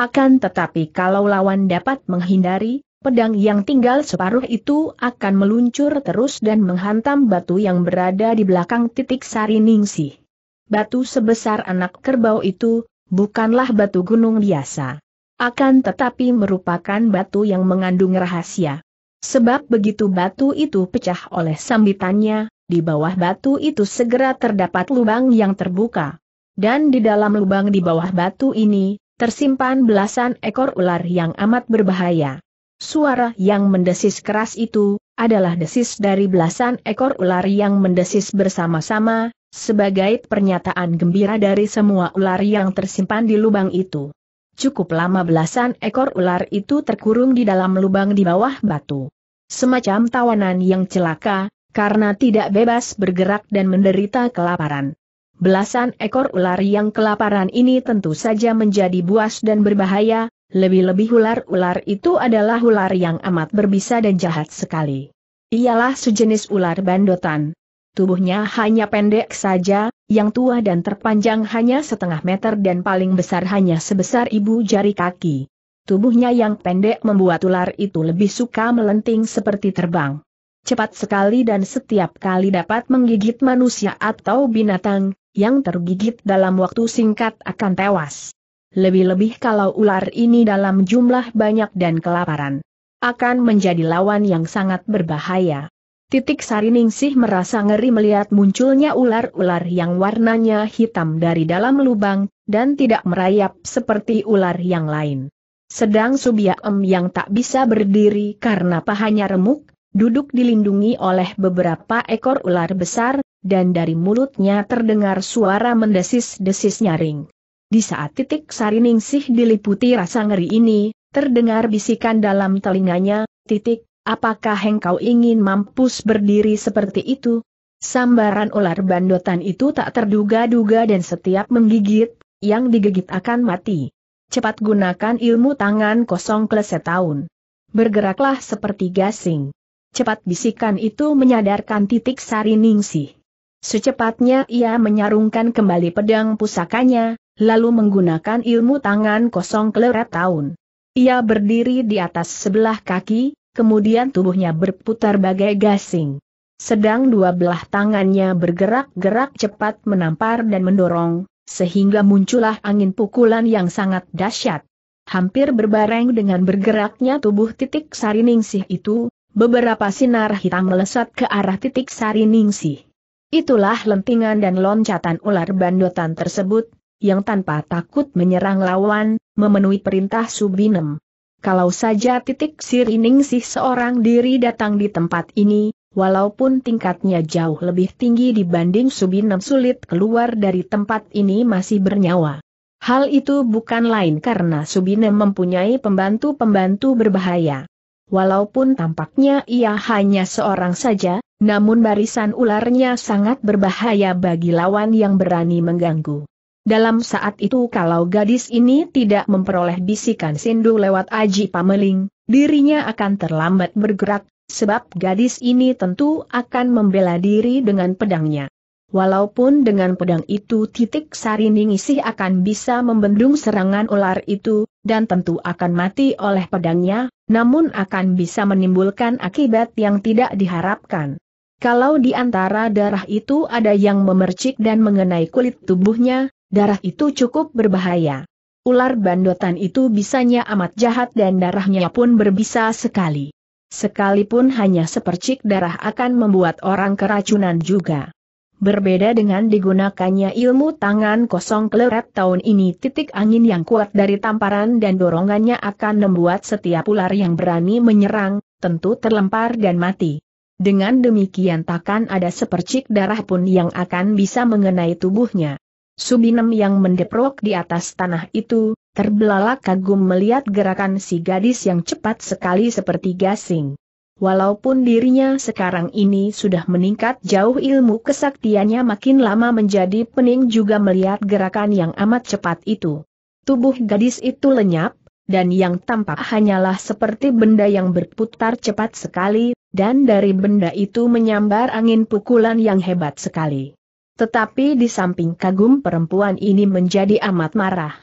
Speaker 1: Akan tetapi kalau lawan dapat menghindari, Pedang yang tinggal separuh itu akan meluncur terus dan menghantam batu yang berada di belakang titik sari ningsih. Batu sebesar anak kerbau itu, bukanlah batu gunung biasa. Akan tetapi merupakan batu yang mengandung rahasia. Sebab begitu batu itu pecah oleh sambitannya, di bawah batu itu segera terdapat lubang yang terbuka. Dan di dalam lubang di bawah batu ini, tersimpan belasan ekor ular yang amat berbahaya. Suara yang mendesis keras itu, adalah desis dari belasan ekor ular yang mendesis bersama-sama, sebagai pernyataan gembira dari semua ular yang tersimpan di lubang itu. Cukup lama belasan ekor ular itu terkurung di dalam lubang di bawah batu. Semacam tawanan yang celaka, karena tidak bebas bergerak dan menderita kelaparan. Belasan ekor ular yang kelaparan ini tentu saja menjadi buas dan berbahaya, lebih-lebih ular-ular itu adalah ular yang amat berbisa dan jahat sekali. Ialah sejenis ular bandotan. Tubuhnya hanya pendek saja, yang tua dan terpanjang hanya setengah meter dan paling besar hanya sebesar ibu jari kaki. Tubuhnya yang pendek membuat ular itu lebih suka melenting seperti terbang. Cepat sekali dan setiap kali dapat menggigit manusia atau binatang, yang tergigit dalam waktu singkat akan tewas. Lebih-lebih kalau ular ini dalam jumlah banyak dan kelaparan. Akan menjadi lawan yang sangat berbahaya. Titik Sariningsih merasa ngeri melihat munculnya ular-ular yang warnanya hitam dari dalam lubang, dan tidak merayap seperti ular yang lain. Sedang Subiakem yang tak bisa berdiri karena pahanya remuk, duduk dilindungi oleh beberapa ekor ular besar, dan dari mulutnya terdengar suara mendesis-desis nyaring. Di saat titik sariningsih diliputi rasa ngeri ini, terdengar bisikan dalam telinganya, titik, apakah engkau ingin mampus berdiri seperti itu? Sambaran ular bandotan itu tak terduga-duga dan setiap menggigit, yang digigit akan mati. Cepat gunakan ilmu tangan kosong kleset tahun. Bergeraklah seperti gasing. Cepat bisikan itu menyadarkan titik sari ningsih. Secepatnya ia menyarungkan kembali pedang pusakanya, lalu menggunakan ilmu tangan kosong kelerat tahun. Ia berdiri di atas sebelah kaki, kemudian tubuhnya berputar bagai gasing. Sedang dua belah tangannya bergerak-gerak cepat menampar dan mendorong, sehingga muncullah angin pukulan yang sangat dahsyat. Hampir berbareng dengan bergeraknya tubuh titik sari ningsih itu, beberapa sinar hitam melesat ke arah titik sari ningsih. Itulah lentingan dan loncatan ular bandotan tersebut, yang tanpa takut menyerang lawan, memenuhi perintah Subinem. Kalau saja titik sirining sih seorang diri datang di tempat ini, walaupun tingkatnya jauh lebih tinggi dibanding Subinem sulit keluar dari tempat ini masih bernyawa. Hal itu bukan lain karena Subinem mempunyai pembantu-pembantu berbahaya. Walaupun tampaknya ia hanya seorang saja, namun barisan ularnya sangat berbahaya bagi lawan yang berani mengganggu. Dalam saat itu kalau gadis ini tidak memperoleh bisikan sindu lewat Aji Pameling, dirinya akan terlambat bergerak, sebab gadis ini tentu akan membela diri dengan pedangnya. Walaupun dengan pedang itu titik sari isih akan bisa membendung serangan ular itu, dan tentu akan mati oleh pedangnya, namun akan bisa menimbulkan akibat yang tidak diharapkan. Kalau di antara darah itu ada yang memercik dan mengenai kulit tubuhnya, darah itu cukup berbahaya. Ular bandotan itu bisanya amat jahat dan darahnya pun berbisa sekali. Sekalipun hanya sepercik darah akan membuat orang keracunan juga. Berbeda dengan digunakannya ilmu tangan kosong kleret tahun ini titik angin yang kuat dari tamparan dan dorongannya akan membuat setiap ular yang berani menyerang, tentu terlempar dan mati. Dengan demikian takkan ada sepercik darah pun yang akan bisa mengenai tubuhnya. Subinem yang mendeprok di atas tanah itu, terbelalak kagum melihat gerakan si gadis yang cepat sekali seperti gasing. Walaupun dirinya sekarang ini sudah meningkat jauh ilmu kesaktiannya makin lama menjadi pening juga melihat gerakan yang amat cepat itu. Tubuh gadis itu lenyap, dan yang tampak hanyalah seperti benda yang berputar cepat sekali, dan dari benda itu menyambar angin pukulan yang hebat sekali. Tetapi di samping kagum perempuan ini menjadi amat marah.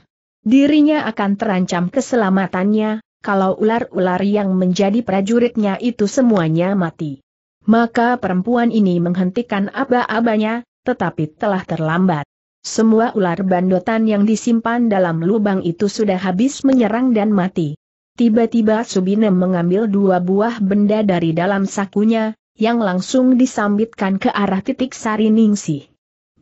Speaker 1: Dirinya akan terancam keselamatannya, kalau ular-ular yang menjadi prajuritnya itu semuanya mati. Maka perempuan ini menghentikan aba-abanya, tetapi telah terlambat. Semua ular bandotan yang disimpan dalam lubang itu sudah habis menyerang dan mati. Tiba-tiba Subine mengambil dua buah benda dari dalam sakunya, yang langsung disambitkan ke arah titik sari ningsih.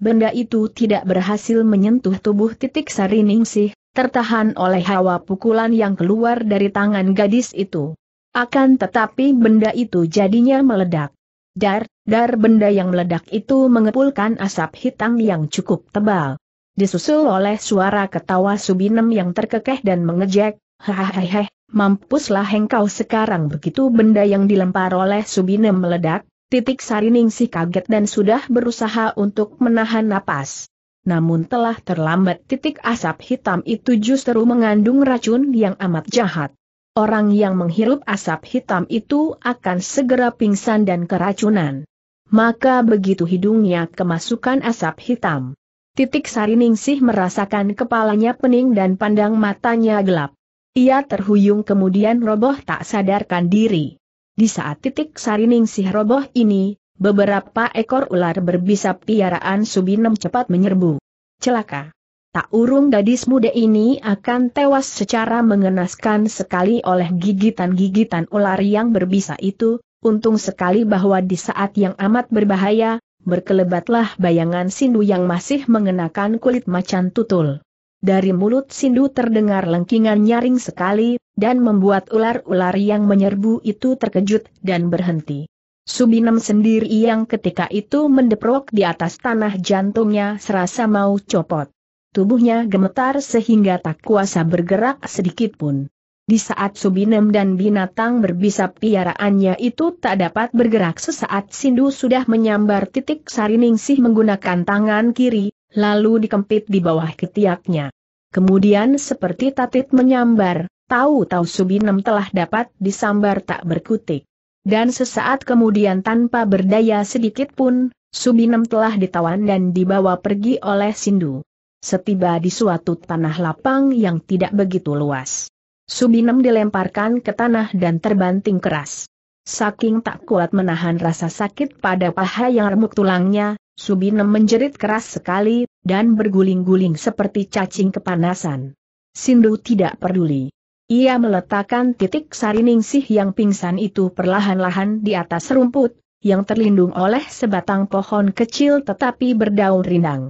Speaker 1: Benda itu tidak berhasil menyentuh tubuh titik sari ningsih, tertahan oleh hawa pukulan yang keluar dari tangan gadis itu. Akan tetapi benda itu jadinya meledak. Dar, dar benda yang meledak itu mengepulkan asap hitam yang cukup tebal. Disusul oleh suara ketawa Subinem yang terkekeh dan mengejek, hahaha, mampuslah engkau sekarang begitu benda yang dilempar oleh Subinem meledak, titik si kaget dan sudah berusaha untuk menahan napas. Namun telah terlambat titik asap hitam itu justru mengandung racun yang amat jahat orang yang menghirup asap hitam itu akan segera pingsan dan keracunan. Maka begitu hidungnya kemasukan asap hitam. Titik Sariningsih merasakan kepalanya pening dan pandang matanya gelap. Ia terhuyung kemudian roboh tak sadarkan diri. Di saat titik Sariningsih roboh ini, beberapa ekor ular berbisa piaraan Subinem cepat menyerbu. Celaka! tak urung gadis muda ini akan tewas secara mengenaskan sekali oleh gigitan-gigitan ular yang berbisa itu, untung sekali bahwa di saat yang amat berbahaya, berkelebatlah bayangan Sindu yang masih mengenakan kulit macan tutul. Dari mulut Sindu terdengar lengkingan nyaring sekali, dan membuat ular-ular yang menyerbu itu terkejut dan berhenti. Subinem sendiri yang ketika itu mendeprok di atas tanah jantungnya serasa mau copot. Tubuhnya gemetar sehingga tak kuasa bergerak sedikit pun. Di saat Subinem dan binatang berbisa piaraannya itu tak dapat bergerak sesaat Sindu sudah menyambar titik Sariningsih menggunakan tangan kiri, lalu dikempit di bawah ketiaknya. Kemudian seperti tatit menyambar, tahu-tahu Subinem telah dapat disambar tak berkutik. Dan sesaat kemudian tanpa berdaya sedikit pun, Subinem telah ditawan dan dibawa pergi oleh Sindu setiba di suatu tanah lapang yang tidak begitu luas. Subinem dilemparkan ke tanah dan terbanting keras. Saking tak kuat menahan rasa sakit pada paha yang remuk tulangnya, Subinem menjerit keras sekali, dan berguling-guling seperti cacing kepanasan. Sindu tidak peduli. Ia meletakkan titik sariningsih yang pingsan itu perlahan-lahan di atas rumput, yang terlindung oleh sebatang pohon kecil tetapi berdaun rindang.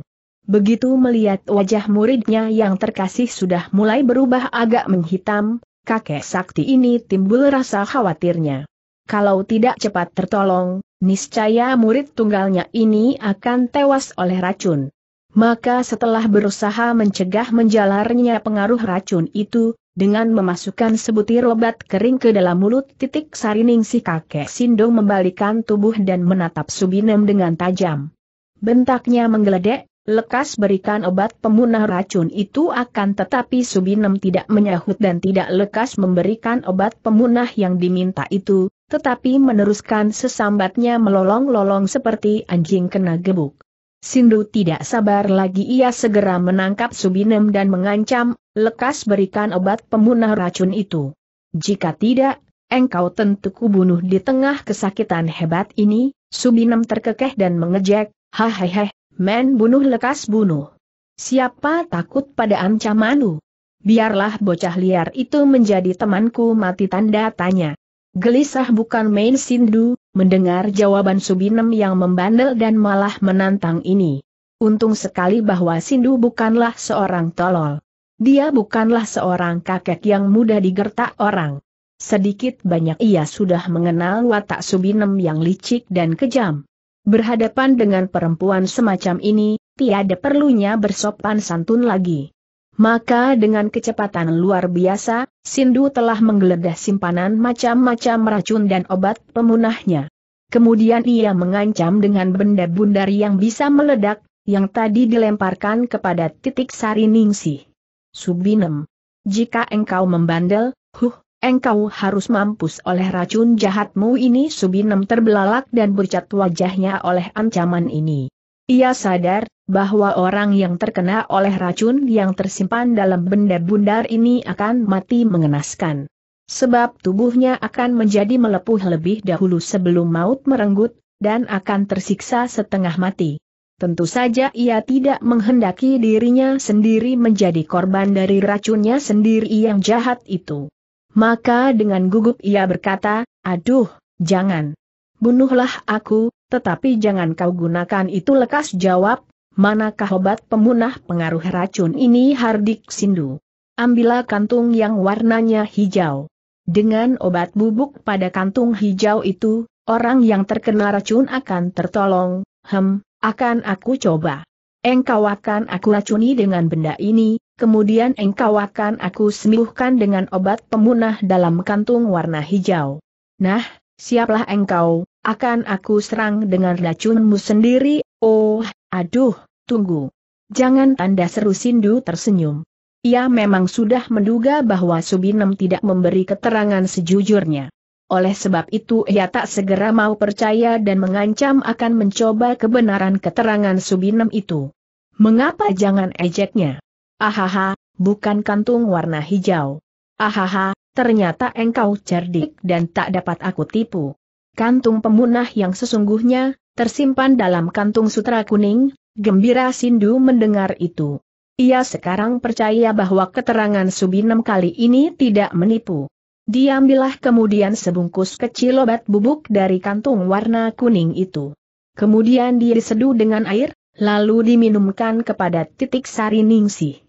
Speaker 1: Begitu melihat wajah muridnya yang terkasih sudah mulai berubah agak menghitam, kakek sakti ini timbul rasa khawatirnya. Kalau tidak cepat tertolong, niscaya murid tunggalnya ini akan tewas oleh racun. Maka setelah berusaha mencegah menjalarnya pengaruh racun itu, dengan memasukkan sebutir obat kering ke dalam mulut titik sarining si kakek sindo membalikan tubuh dan menatap Subinem dengan tajam. Bentaknya menggeledek, Lekas berikan obat pemunah racun itu akan tetapi Subinem tidak menyahut dan tidak lekas memberikan obat pemunah yang diminta itu, tetapi meneruskan sesambatnya melolong-lolong seperti anjing kena gebuk. Sindu tidak sabar lagi ia segera menangkap Subinem dan mengancam, lekas berikan obat pemunah racun itu. Jika tidak, engkau tentu kubunuh di tengah kesakitan hebat ini, Subinem terkekeh dan mengejek, Hahaha, Men bunuh lekas bunuh. Siapa takut pada ancaman Biarlah bocah liar itu menjadi temanku mati tanda tanya. Gelisah bukan main sindu, mendengar jawaban Subinem yang membandel dan malah menantang ini. Untung sekali bahwa Sindu bukanlah seorang tolol. Dia bukanlah seorang kakek yang mudah digertak orang. Sedikit banyak ia sudah mengenal watak Subinem yang licik dan kejam. Berhadapan dengan perempuan semacam ini, tiada perlunya bersopan santun lagi. Maka dengan kecepatan luar biasa, Sindu telah menggeledah simpanan macam-macam racun dan obat pemunahnya. Kemudian ia mengancam dengan benda bundar yang bisa meledak, yang tadi dilemparkan kepada titik sari ningsih. Subinem. Jika engkau membandel, huh, Engkau harus mampus oleh racun jahatmu ini Subinem terbelalak dan bercat wajahnya oleh ancaman ini. Ia sadar bahwa orang yang terkena oleh racun yang tersimpan dalam benda bundar ini akan mati mengenaskan. Sebab tubuhnya akan menjadi melepuh lebih dahulu sebelum maut merenggut, dan akan tersiksa setengah mati. Tentu saja ia tidak menghendaki dirinya sendiri menjadi korban dari racunnya sendiri yang jahat itu. Maka dengan gugup ia berkata, aduh, jangan. Bunuhlah aku, tetapi jangan kau gunakan itu lekas jawab, manakah obat pemunah pengaruh racun ini Hardik Sindu. Ambillah kantung yang warnanya hijau. Dengan obat bubuk pada kantung hijau itu, orang yang terkena racun akan tertolong, hem, akan aku coba. Engkau akan aku racuni dengan benda ini, kemudian engkau akan aku sembuhkan dengan obat pemunah dalam kantung warna hijau. Nah, siaplah engkau, akan aku serang dengan racunmu sendiri, oh, aduh, tunggu. Jangan tanda seru Sindu tersenyum. Ia memang sudah menduga bahwa Subinem tidak memberi keterangan sejujurnya. Oleh sebab itu ia tak segera mau percaya dan mengancam akan mencoba kebenaran keterangan Subinem itu. Mengapa jangan ejeknya? Ahaha, bukan kantung warna hijau. Ahaha, ternyata engkau cerdik dan tak dapat aku tipu. Kantung pemunah yang sesungguhnya, tersimpan dalam kantung sutra kuning, gembira Sindu mendengar itu. Ia sekarang percaya bahwa keterangan Subinem kali ini tidak menipu. Diambillah kemudian sebungkus kecil obat bubuk dari kantung warna kuning itu. Kemudian diseduh dengan air, lalu diminumkan kepada titik sari ningsih.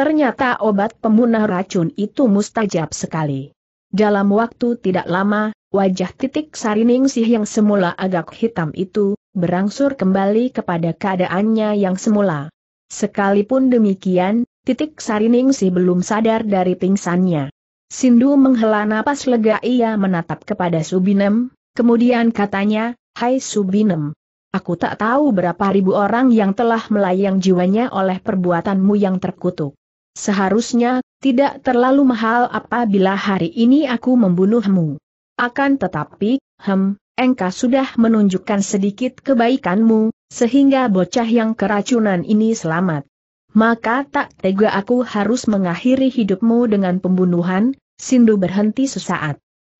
Speaker 1: Ternyata obat pemunah racun itu mustajab sekali. Dalam waktu tidak lama, wajah titik sarining sih yang semula agak hitam itu, berangsur kembali kepada keadaannya yang semula. Sekalipun demikian, titik sarining sih belum sadar dari pingsannya. Sindu menghela napas lega ia menatap kepada Subinem, kemudian katanya, Hai Subinem, aku tak tahu berapa ribu orang yang telah melayang jiwanya oleh perbuatanmu yang terkutuk. Seharusnya, tidak terlalu mahal apabila hari ini aku membunuhmu. Akan tetapi, hem, engkau sudah menunjukkan sedikit kebaikanmu, sehingga bocah yang keracunan ini selamat. Maka tak tega aku harus mengakhiri hidupmu dengan pembunuhan, Sindu berhenti sesaat.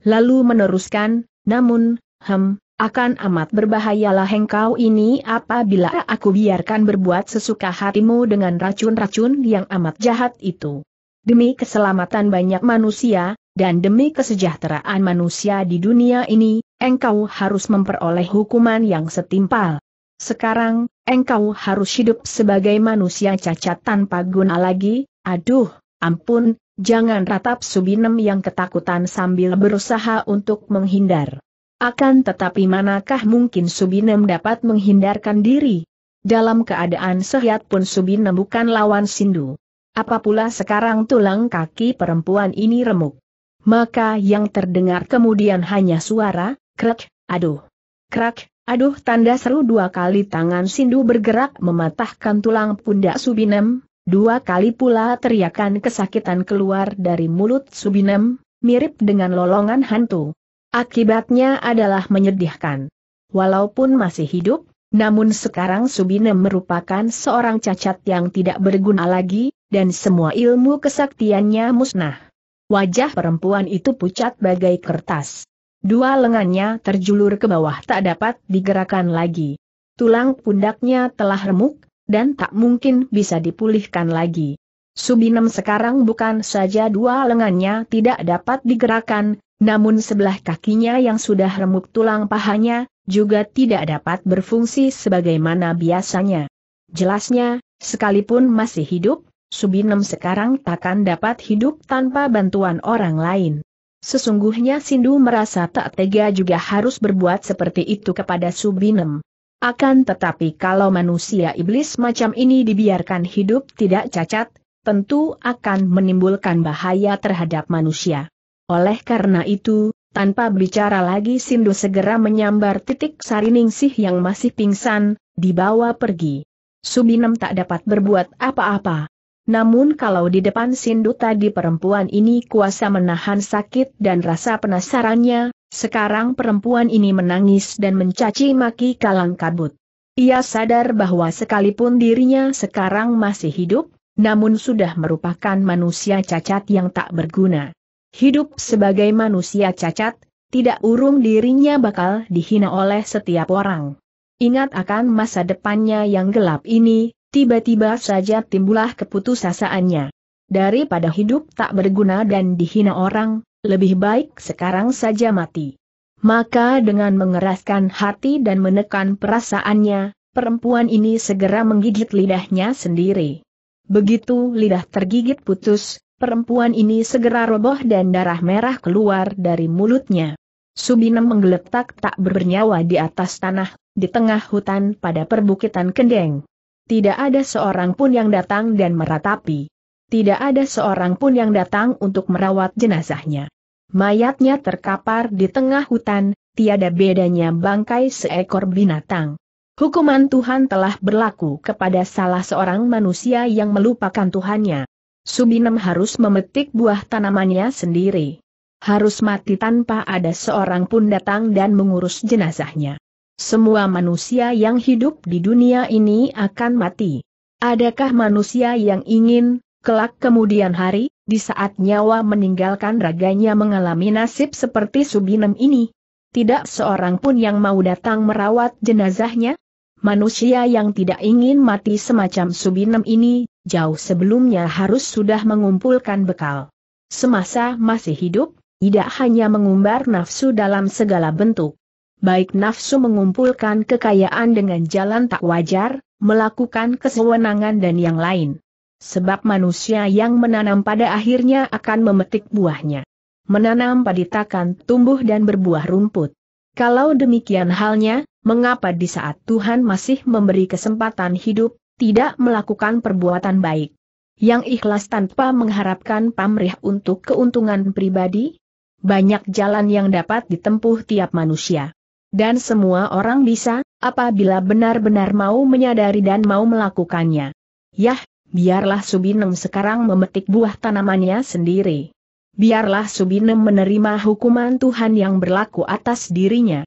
Speaker 1: Lalu meneruskan, namun, hem, akan amat berbahayalah engkau ini apabila aku biarkan berbuat sesuka hatimu dengan racun-racun yang amat jahat itu. Demi keselamatan banyak manusia, dan demi kesejahteraan manusia di dunia ini, engkau harus memperoleh hukuman yang setimpal. Sekarang, engkau harus hidup sebagai manusia cacat tanpa guna lagi, aduh, ampun, jangan ratap Subinem yang ketakutan sambil berusaha untuk menghindar. Akan tetapi manakah mungkin Subinem dapat menghindarkan diri? Dalam keadaan sehat pun Subinem bukan lawan Sindu. Apa pula sekarang tulang kaki perempuan ini remuk. Maka yang terdengar kemudian hanya suara, krek, aduh. Krek, aduh tanda seru dua kali tangan Sindu bergerak mematahkan tulang pundak Subinem, dua kali pula teriakan kesakitan keluar dari mulut Subinem, mirip dengan lolongan hantu. Akibatnya adalah menyedihkan. Walaupun masih hidup, namun sekarang Subine merupakan seorang cacat yang tidak berguna lagi, dan semua ilmu kesaktiannya musnah. Wajah perempuan itu pucat bagai kertas. Dua lengannya terjulur ke bawah tak dapat digerakkan lagi. Tulang pundaknya telah remuk, dan tak mungkin bisa dipulihkan lagi. Subinem sekarang bukan saja dua lengannya tidak dapat digerakkan, namun sebelah kakinya yang sudah remuk tulang pahanya, juga tidak dapat berfungsi sebagaimana biasanya. Jelasnya, sekalipun masih hidup, Subinem sekarang takkan dapat hidup tanpa bantuan orang lain. Sesungguhnya Sindu merasa tak tega juga harus berbuat seperti itu kepada Subinem. Akan tetapi kalau manusia iblis macam ini dibiarkan hidup tidak cacat, tentu akan menimbulkan bahaya terhadap manusia. Oleh karena itu, tanpa bicara lagi Sindu segera menyambar titik Sariningsih yang masih pingsan, dibawa pergi. Subinem tak dapat berbuat apa-apa. Namun kalau di depan Sindu tadi perempuan ini kuasa menahan sakit dan rasa penasarannya, sekarang perempuan ini menangis dan mencaci maki kalang kabut. Ia sadar bahwa sekalipun dirinya sekarang masih hidup, namun sudah merupakan manusia cacat yang tak berguna. Hidup sebagai manusia cacat, tidak urung dirinya bakal dihina oleh setiap orang. Ingat akan masa depannya yang gelap ini, tiba-tiba saja timbullah keputusasaannya. Daripada hidup tak berguna dan dihina orang, lebih baik sekarang saja mati. Maka dengan mengeraskan hati dan menekan perasaannya, perempuan ini segera menggigit lidahnya sendiri. Begitu lidah tergigit putus, perempuan ini segera roboh dan darah merah keluar dari mulutnya. Subinem menggeletak tak bernyawa di atas tanah, di tengah hutan pada perbukitan Kendeng. Tidak ada seorang pun yang datang dan meratapi. Tidak ada seorang pun yang datang untuk merawat jenazahnya. Mayatnya terkapar di tengah hutan, tiada bedanya bangkai seekor binatang. Hukuman Tuhan telah berlaku kepada salah seorang manusia yang melupakan Tuhannya. Subinem harus memetik buah tanamannya sendiri. Harus mati tanpa ada seorang pun datang dan mengurus jenazahnya. Semua manusia yang hidup di dunia ini akan mati. Adakah manusia yang ingin, kelak kemudian hari, di saat nyawa meninggalkan raganya mengalami nasib seperti Subinem ini? Tidak seorang pun yang mau datang merawat jenazahnya? Manusia yang tidak ingin mati semacam Subinem ini jauh sebelumnya harus sudah mengumpulkan bekal. Semasa masih hidup, tidak hanya mengumbar nafsu dalam segala bentuk. Baik nafsu mengumpulkan kekayaan dengan jalan tak wajar, melakukan kesewenangan dan yang lain. Sebab manusia yang menanam pada akhirnya akan memetik buahnya. Menanam padi takkan tumbuh dan berbuah rumput. Kalau demikian halnya, mengapa di saat Tuhan masih memberi kesempatan hidup, tidak melakukan perbuatan baik. Yang ikhlas tanpa mengharapkan pamrih untuk keuntungan pribadi? Banyak jalan yang dapat ditempuh tiap manusia. Dan semua orang bisa, apabila benar-benar mau menyadari dan mau melakukannya. Yah, biarlah Subinem sekarang memetik buah tanamannya sendiri. Biarlah Subinem menerima hukuman Tuhan yang berlaku atas dirinya.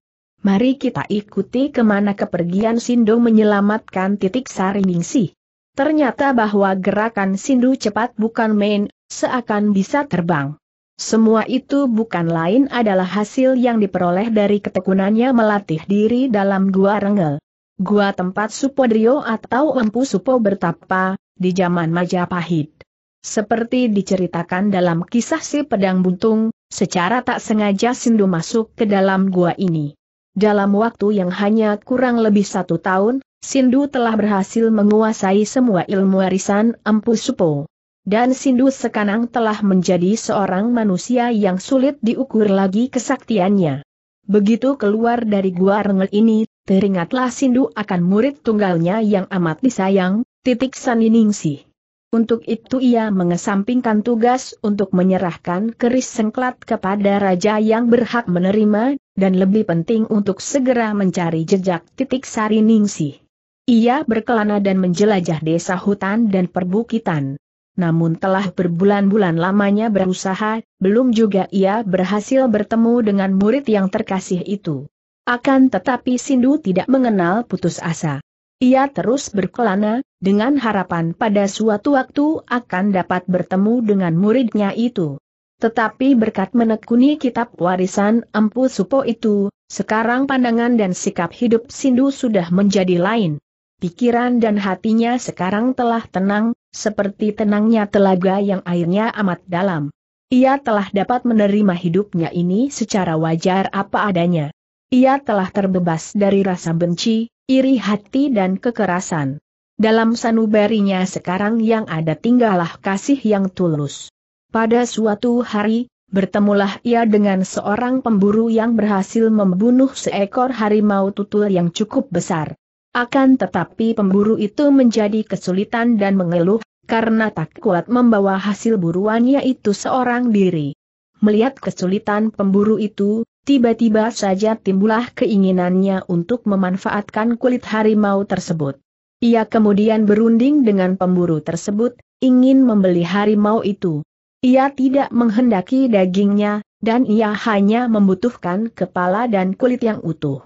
Speaker 1: Mari kita ikuti kemana kepergian Sindu menyelamatkan titik Sariningsih. Ternyata bahwa gerakan Sindu cepat bukan main, seakan bisa terbang. Semua itu bukan lain adalah hasil yang diperoleh dari ketekunannya melatih diri dalam gua rengel, Gua tempat Supodrio atau Empu Supo bertapa, di zaman Majapahit. Seperti diceritakan dalam kisah si pedang buntung, secara tak sengaja Sindu masuk ke dalam gua ini. Dalam waktu yang hanya kurang lebih satu tahun, Sindu telah berhasil menguasai semua ilmu warisan Empu Supo. Dan Sindu sekarang telah menjadi seorang manusia yang sulit diukur lagi kesaktiannya. Begitu keluar dari gua rengel ini, teringatlah Sindu akan murid tunggalnya yang amat disayang, titik Saniningsih. Untuk itu ia mengesampingkan tugas untuk menyerahkan keris sengklat kepada raja yang berhak menerima dan lebih penting untuk segera mencari jejak titik Sari Ningsih. Ia berkelana dan menjelajah desa hutan dan perbukitan. Namun telah berbulan-bulan lamanya berusaha, belum juga ia berhasil bertemu dengan murid yang terkasih itu. Akan tetapi Sindu tidak mengenal putus asa. Ia terus berkelana, dengan harapan pada suatu waktu akan dapat bertemu dengan muridnya itu. Tetapi berkat menekuni kitab warisan Empu Supo itu, sekarang pandangan dan sikap hidup Sindu sudah menjadi lain. Pikiran dan hatinya sekarang telah tenang, seperti tenangnya telaga yang airnya amat dalam. Ia telah dapat menerima hidupnya ini secara wajar apa adanya. Ia telah terbebas dari rasa benci, iri hati dan kekerasan. Dalam sanubarinya sekarang yang ada tinggallah kasih yang tulus. Pada suatu hari, bertemulah ia dengan seorang pemburu yang berhasil membunuh seekor harimau tutul yang cukup besar. Akan tetapi pemburu itu menjadi kesulitan dan mengeluh, karena tak kuat membawa hasil buruannya itu seorang diri. Melihat kesulitan pemburu itu, tiba-tiba saja timbullah keinginannya untuk memanfaatkan kulit harimau tersebut. Ia kemudian berunding dengan pemburu tersebut, ingin membeli harimau itu. Ia tidak menghendaki dagingnya, dan ia hanya membutuhkan kepala dan kulit yang utuh.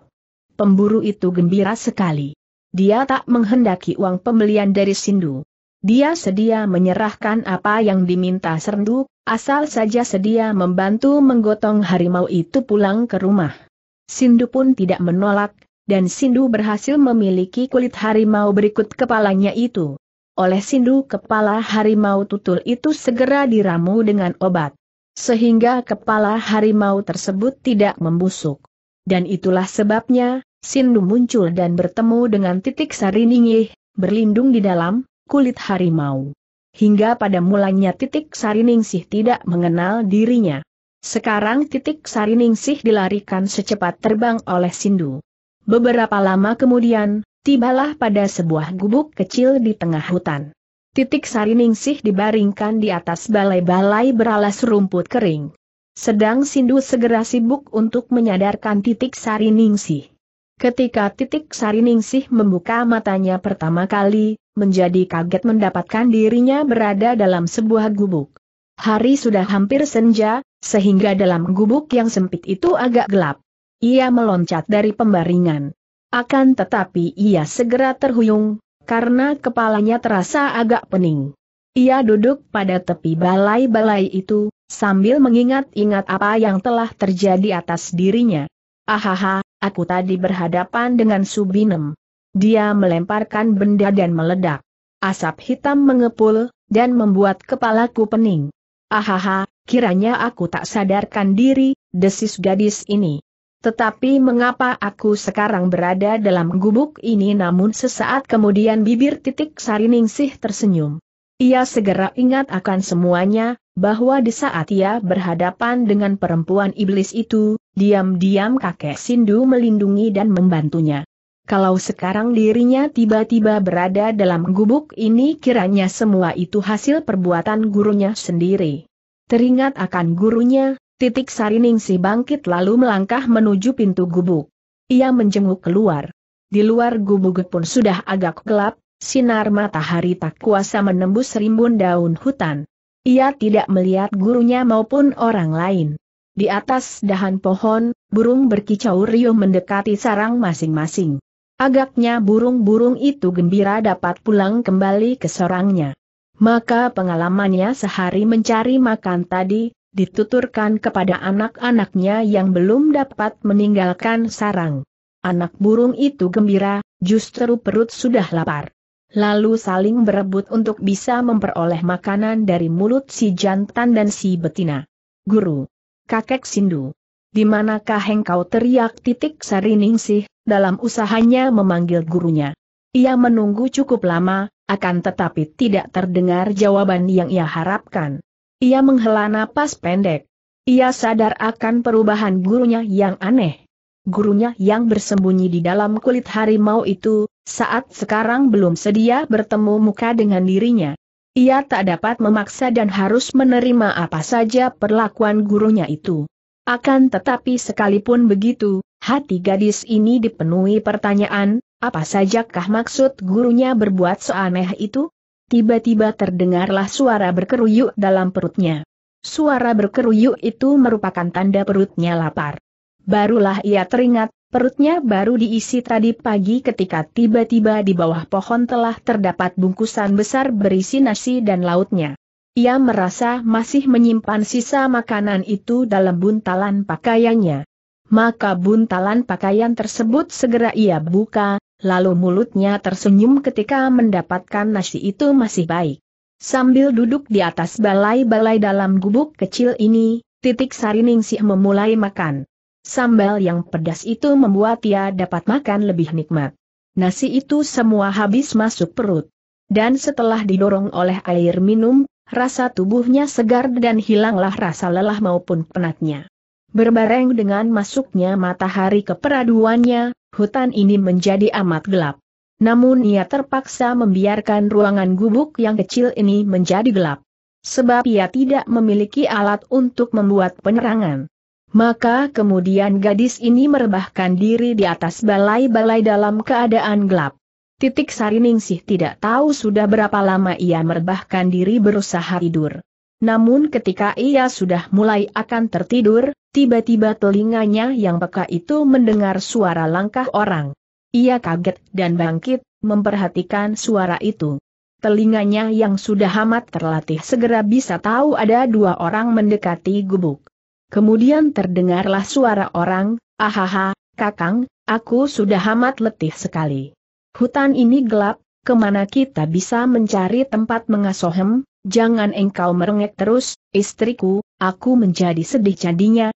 Speaker 1: Pemburu itu gembira sekali. Dia tak menghendaki uang pembelian dari Sindu. Dia sedia menyerahkan apa yang diminta Serdu, asal saja sedia membantu menggotong harimau itu pulang ke rumah. Sindu pun tidak menolak, dan Sindu berhasil memiliki kulit harimau berikut kepalanya itu oleh sindu kepala harimau tutul itu segera diramu dengan obat. Sehingga kepala harimau tersebut tidak membusuk. Dan itulah sebabnya, sindu muncul dan bertemu dengan titik sariningih, berlindung di dalam kulit harimau. Hingga pada mulanya titik sariningsih tidak mengenal dirinya. Sekarang titik sariningsih dilarikan secepat terbang oleh sindu. Beberapa lama kemudian, tibalah pada sebuah gubuk kecil di tengah hutan. Titik sari ningsih dibaringkan di atas balai-balai beralas rumput kering. Sedang Sindu segera sibuk untuk menyadarkan titik sari ningsih. Ketika titik sari ningsih membuka matanya pertama kali, menjadi kaget mendapatkan dirinya berada dalam sebuah gubuk. Hari sudah hampir senja, sehingga dalam gubuk yang sempit itu agak gelap. Ia meloncat dari pembaringan. Akan tetapi ia segera terhuyung, karena kepalanya terasa agak pening. Ia duduk pada tepi balai-balai itu, sambil mengingat-ingat apa yang telah terjadi atas dirinya. Ahaha, aku tadi berhadapan dengan Subinem. Dia melemparkan benda dan meledak. Asap hitam mengepul, dan membuat kepalaku pening. Ahaha, kiranya aku tak sadarkan diri, desis gadis ini. Tetapi mengapa aku sekarang berada dalam gubuk ini namun sesaat kemudian bibir titik sariningsih tersenyum. Ia segera ingat akan semuanya, bahwa di saat ia berhadapan dengan perempuan iblis itu, diam-diam kakek Sindu melindungi dan membantunya. Kalau sekarang dirinya tiba-tiba berada dalam gubuk ini kiranya semua itu hasil perbuatan gurunya sendiri. Teringat akan gurunya, Titik Sariningsi bangkit lalu melangkah menuju pintu gubuk. Ia menjenguk keluar. Di luar gubuk pun sudah agak gelap, sinar matahari tak kuasa menembus rimbun daun hutan. Ia tidak melihat gurunya maupun orang lain. Di atas dahan pohon, burung berkicau riuh mendekati sarang masing-masing. Agaknya burung-burung itu gembira dapat pulang kembali ke sarangnya. Maka pengalamannya sehari mencari makan tadi, dituturkan kepada anak-anaknya yang belum dapat meninggalkan sarang. Anak burung itu gembira, justru perut sudah lapar. Lalu saling berebut untuk bisa memperoleh makanan dari mulut si jantan dan si betina. Guru. Kakek Sindu. Di manakah engkau teriak titik sari ningsih, dalam usahanya memanggil gurunya. Ia menunggu cukup lama, akan tetapi tidak terdengar jawaban yang ia harapkan. Ia menghela napas pendek. Ia sadar akan perubahan gurunya yang aneh. Gurunya yang bersembunyi di dalam kulit harimau itu, saat sekarang belum sedia bertemu muka dengan dirinya. Ia tak dapat memaksa dan harus menerima apa saja perlakuan gurunya itu. Akan tetapi sekalipun begitu, hati gadis ini dipenuhi pertanyaan, apa sajakah maksud gurunya berbuat seaneh itu? Tiba-tiba terdengarlah suara berkeruyuk dalam perutnya. Suara berkeruyuk itu merupakan tanda perutnya lapar. Barulah ia teringat, perutnya baru diisi tadi pagi ketika tiba-tiba di bawah pohon telah terdapat bungkusan besar berisi nasi dan lautnya. Ia merasa masih menyimpan sisa makanan itu dalam buntalan pakaiannya. Maka buntalan pakaian tersebut segera ia buka, Lalu mulutnya tersenyum ketika mendapatkan nasi itu masih baik. Sambil duduk di atas balai-balai dalam gubuk kecil ini, titik sariningsih memulai makan. Sambal yang pedas itu membuat ia dapat makan lebih nikmat. Nasi itu semua habis masuk perut. Dan setelah didorong oleh air minum, rasa tubuhnya segar dan hilanglah rasa lelah maupun penatnya. Berbareng dengan masuknya matahari ke peraduannya, hutan ini menjadi amat gelap. Namun ia terpaksa membiarkan ruangan gubuk yang kecil ini menjadi gelap. Sebab ia tidak memiliki alat untuk membuat penerangan. Maka kemudian gadis ini merebahkan diri di atas balai-balai dalam keadaan gelap. Titik Sariningsih tidak tahu sudah berapa lama ia merebahkan diri berusaha tidur. Namun ketika ia sudah mulai akan tertidur, Tiba-tiba telinganya yang peka itu mendengar suara langkah orang. Ia kaget dan bangkit, memperhatikan suara itu. Telinganya yang sudah amat terlatih segera bisa tahu ada dua orang mendekati gubuk. Kemudian terdengarlah suara orang, ahaha, kakang, aku sudah amat letih sekali. Hutan ini gelap, kemana kita bisa mencari tempat mengasohem, jangan engkau merengek terus, istriku, aku menjadi sedih jadinya,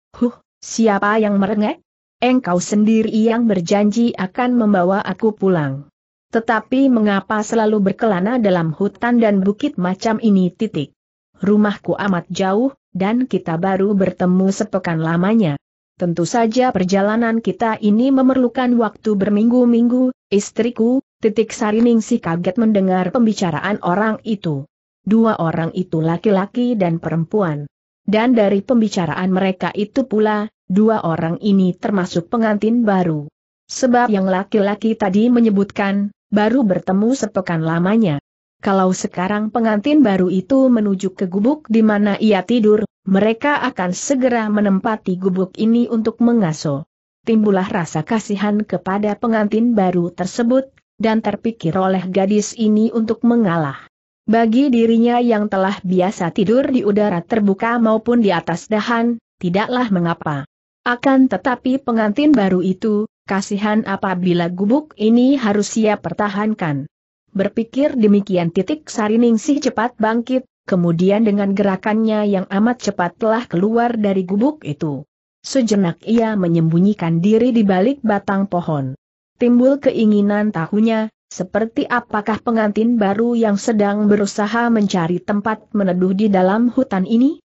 Speaker 1: Siapa yang merengek? Engkau sendiri yang berjanji akan membawa aku pulang. Tetapi mengapa selalu berkelana dalam hutan dan bukit macam ini titik? Rumahku amat jauh, dan kita baru bertemu sepekan lamanya. Tentu saja perjalanan kita ini memerlukan waktu berminggu-minggu, istriku, titik si kaget mendengar pembicaraan orang itu. Dua orang itu laki-laki dan perempuan. Dan dari pembicaraan mereka itu pula, dua orang ini termasuk pengantin baru. Sebab yang laki-laki tadi menyebutkan, baru bertemu sepekan lamanya. Kalau sekarang pengantin baru itu menuju ke gubuk di mana ia tidur, mereka akan segera menempati gubuk ini untuk mengaso. Timbullah rasa kasihan kepada pengantin baru tersebut, dan terpikir oleh gadis ini untuk mengalah. Bagi dirinya yang telah biasa tidur di udara terbuka maupun di atas dahan, tidaklah mengapa. Akan tetapi pengantin baru itu, kasihan apabila gubuk ini harus ia pertahankan. Berpikir demikian titik Sariningsih cepat bangkit, kemudian dengan gerakannya yang amat cepat telah keluar dari gubuk itu. Sejenak ia menyembunyikan diri di balik batang pohon. Timbul keinginan tahunya, seperti apakah pengantin baru yang sedang berusaha mencari tempat meneduh di dalam hutan ini?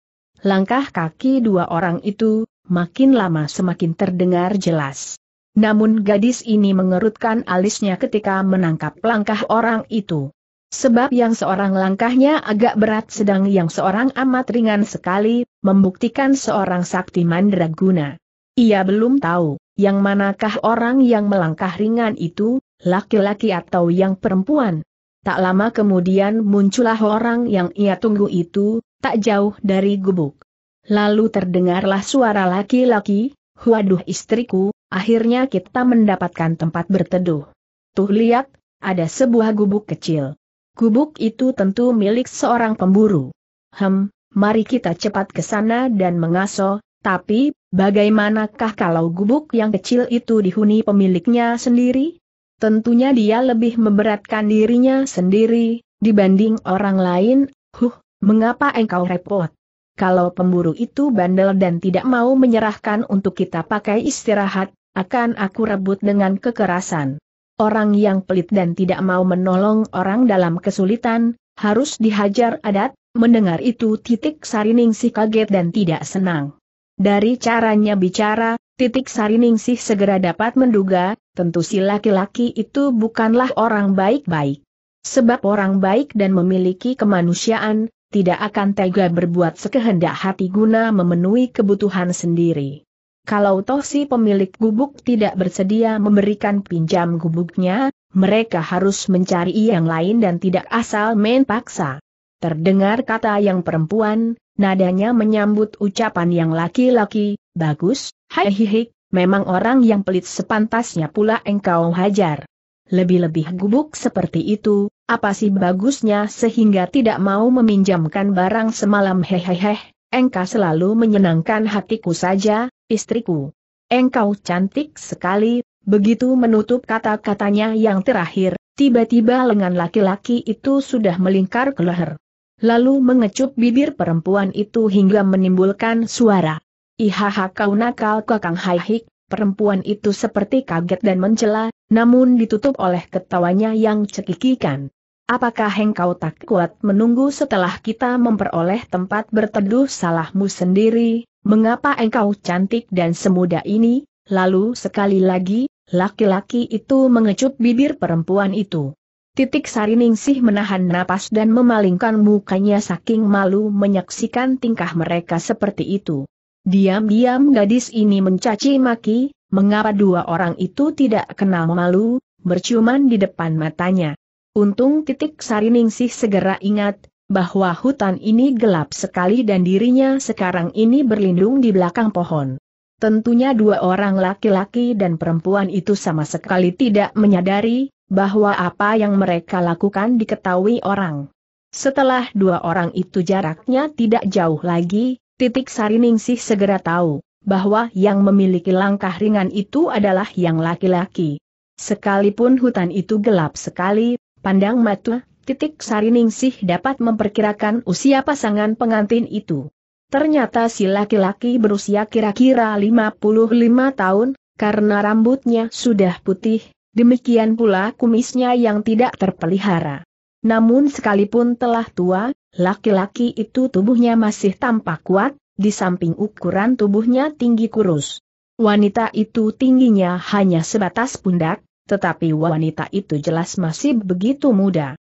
Speaker 1: Langkah kaki dua orang itu, makin lama semakin terdengar jelas. Namun gadis ini mengerutkan alisnya ketika menangkap langkah orang itu. Sebab yang seorang langkahnya agak berat sedang yang seorang amat ringan sekali, membuktikan seorang sakti mandraguna. Ia belum tahu, yang manakah orang yang melangkah ringan itu, laki-laki atau yang perempuan. Tak lama kemudian muncullah orang yang ia tunggu itu, tak jauh dari gubuk. Lalu terdengarlah suara laki-laki, Waduh istriku, akhirnya kita mendapatkan tempat berteduh. Tuh lihat, ada sebuah gubuk kecil. Gubuk itu tentu milik seorang pemburu. Hem, mari kita cepat ke sana dan mengaso, tapi, bagaimanakah kalau gubuk yang kecil itu dihuni pemiliknya sendiri? Tentunya dia lebih memberatkan dirinya sendiri, dibanding orang lain, huh, mengapa engkau repot? Kalau pemburu itu bandel dan tidak mau menyerahkan untuk kita pakai istirahat, akan aku rebut dengan kekerasan. Orang yang pelit dan tidak mau menolong orang dalam kesulitan, harus dihajar adat, mendengar itu titik sariningsih kaget dan tidak senang. Dari caranya bicara, titik sariningsih segera dapat menduga, tentu si laki-laki itu bukanlah orang baik-baik. Sebab orang baik dan memiliki kemanusiaan, tidak akan tega berbuat sekehendak hati guna memenuhi kebutuhan sendiri. Kalau toh si pemilik gubuk tidak bersedia memberikan pinjam gubuknya, mereka harus mencari yang lain dan tidak asal main paksa. Terdengar kata yang perempuan, nadanya menyambut ucapan yang laki-laki, bagus, hai hihik, memang orang yang pelit sepantasnya pula engkau hajar. Lebih-lebih gubuk seperti itu, apa sih bagusnya sehingga tidak mau meminjamkan barang semalam hehehe, engkau selalu menyenangkan hatiku saja, istriku. Engkau cantik sekali, begitu menutup kata-katanya yang terakhir, tiba-tiba lengan laki-laki itu sudah melingkar ke leher. Lalu mengecup bibir perempuan itu hingga menimbulkan suara. Ihaha kau nakal kakang haihik, perempuan itu seperti kaget dan mencela, namun ditutup oleh ketawanya yang cekikikan. Apakah engkau tak kuat menunggu setelah kita memperoleh tempat berteduh salahmu sendiri, mengapa engkau cantik dan semuda ini? Lalu sekali lagi, laki-laki itu mengecup bibir perempuan itu. Titik Sari Ningsih menahan napas dan memalingkan mukanya saking malu menyaksikan tingkah mereka seperti itu. Diam-diam gadis ini mencaci maki, mengapa dua orang itu tidak kenal malu, berciuman di depan matanya. Untung titik Sariningsih segera ingat, bahwa hutan ini gelap sekali dan dirinya sekarang ini berlindung di belakang pohon. Tentunya dua orang laki-laki dan perempuan itu sama sekali tidak menyadari, bahwa apa yang mereka lakukan diketahui orang. Setelah dua orang itu jaraknya tidak jauh lagi, Titik Sariningsih segera tahu, bahwa yang memiliki langkah ringan itu adalah yang laki-laki. Sekalipun hutan itu gelap sekali, pandang mata, titik Sariningsih dapat memperkirakan usia pasangan pengantin itu. Ternyata si laki-laki berusia kira-kira 55 tahun, karena rambutnya sudah putih, demikian pula kumisnya yang tidak terpelihara. Namun sekalipun telah tua, laki-laki itu tubuhnya masih tampak kuat, di samping ukuran tubuhnya tinggi kurus. Wanita itu tingginya hanya sebatas pundak, tetapi wanita itu jelas masih begitu muda.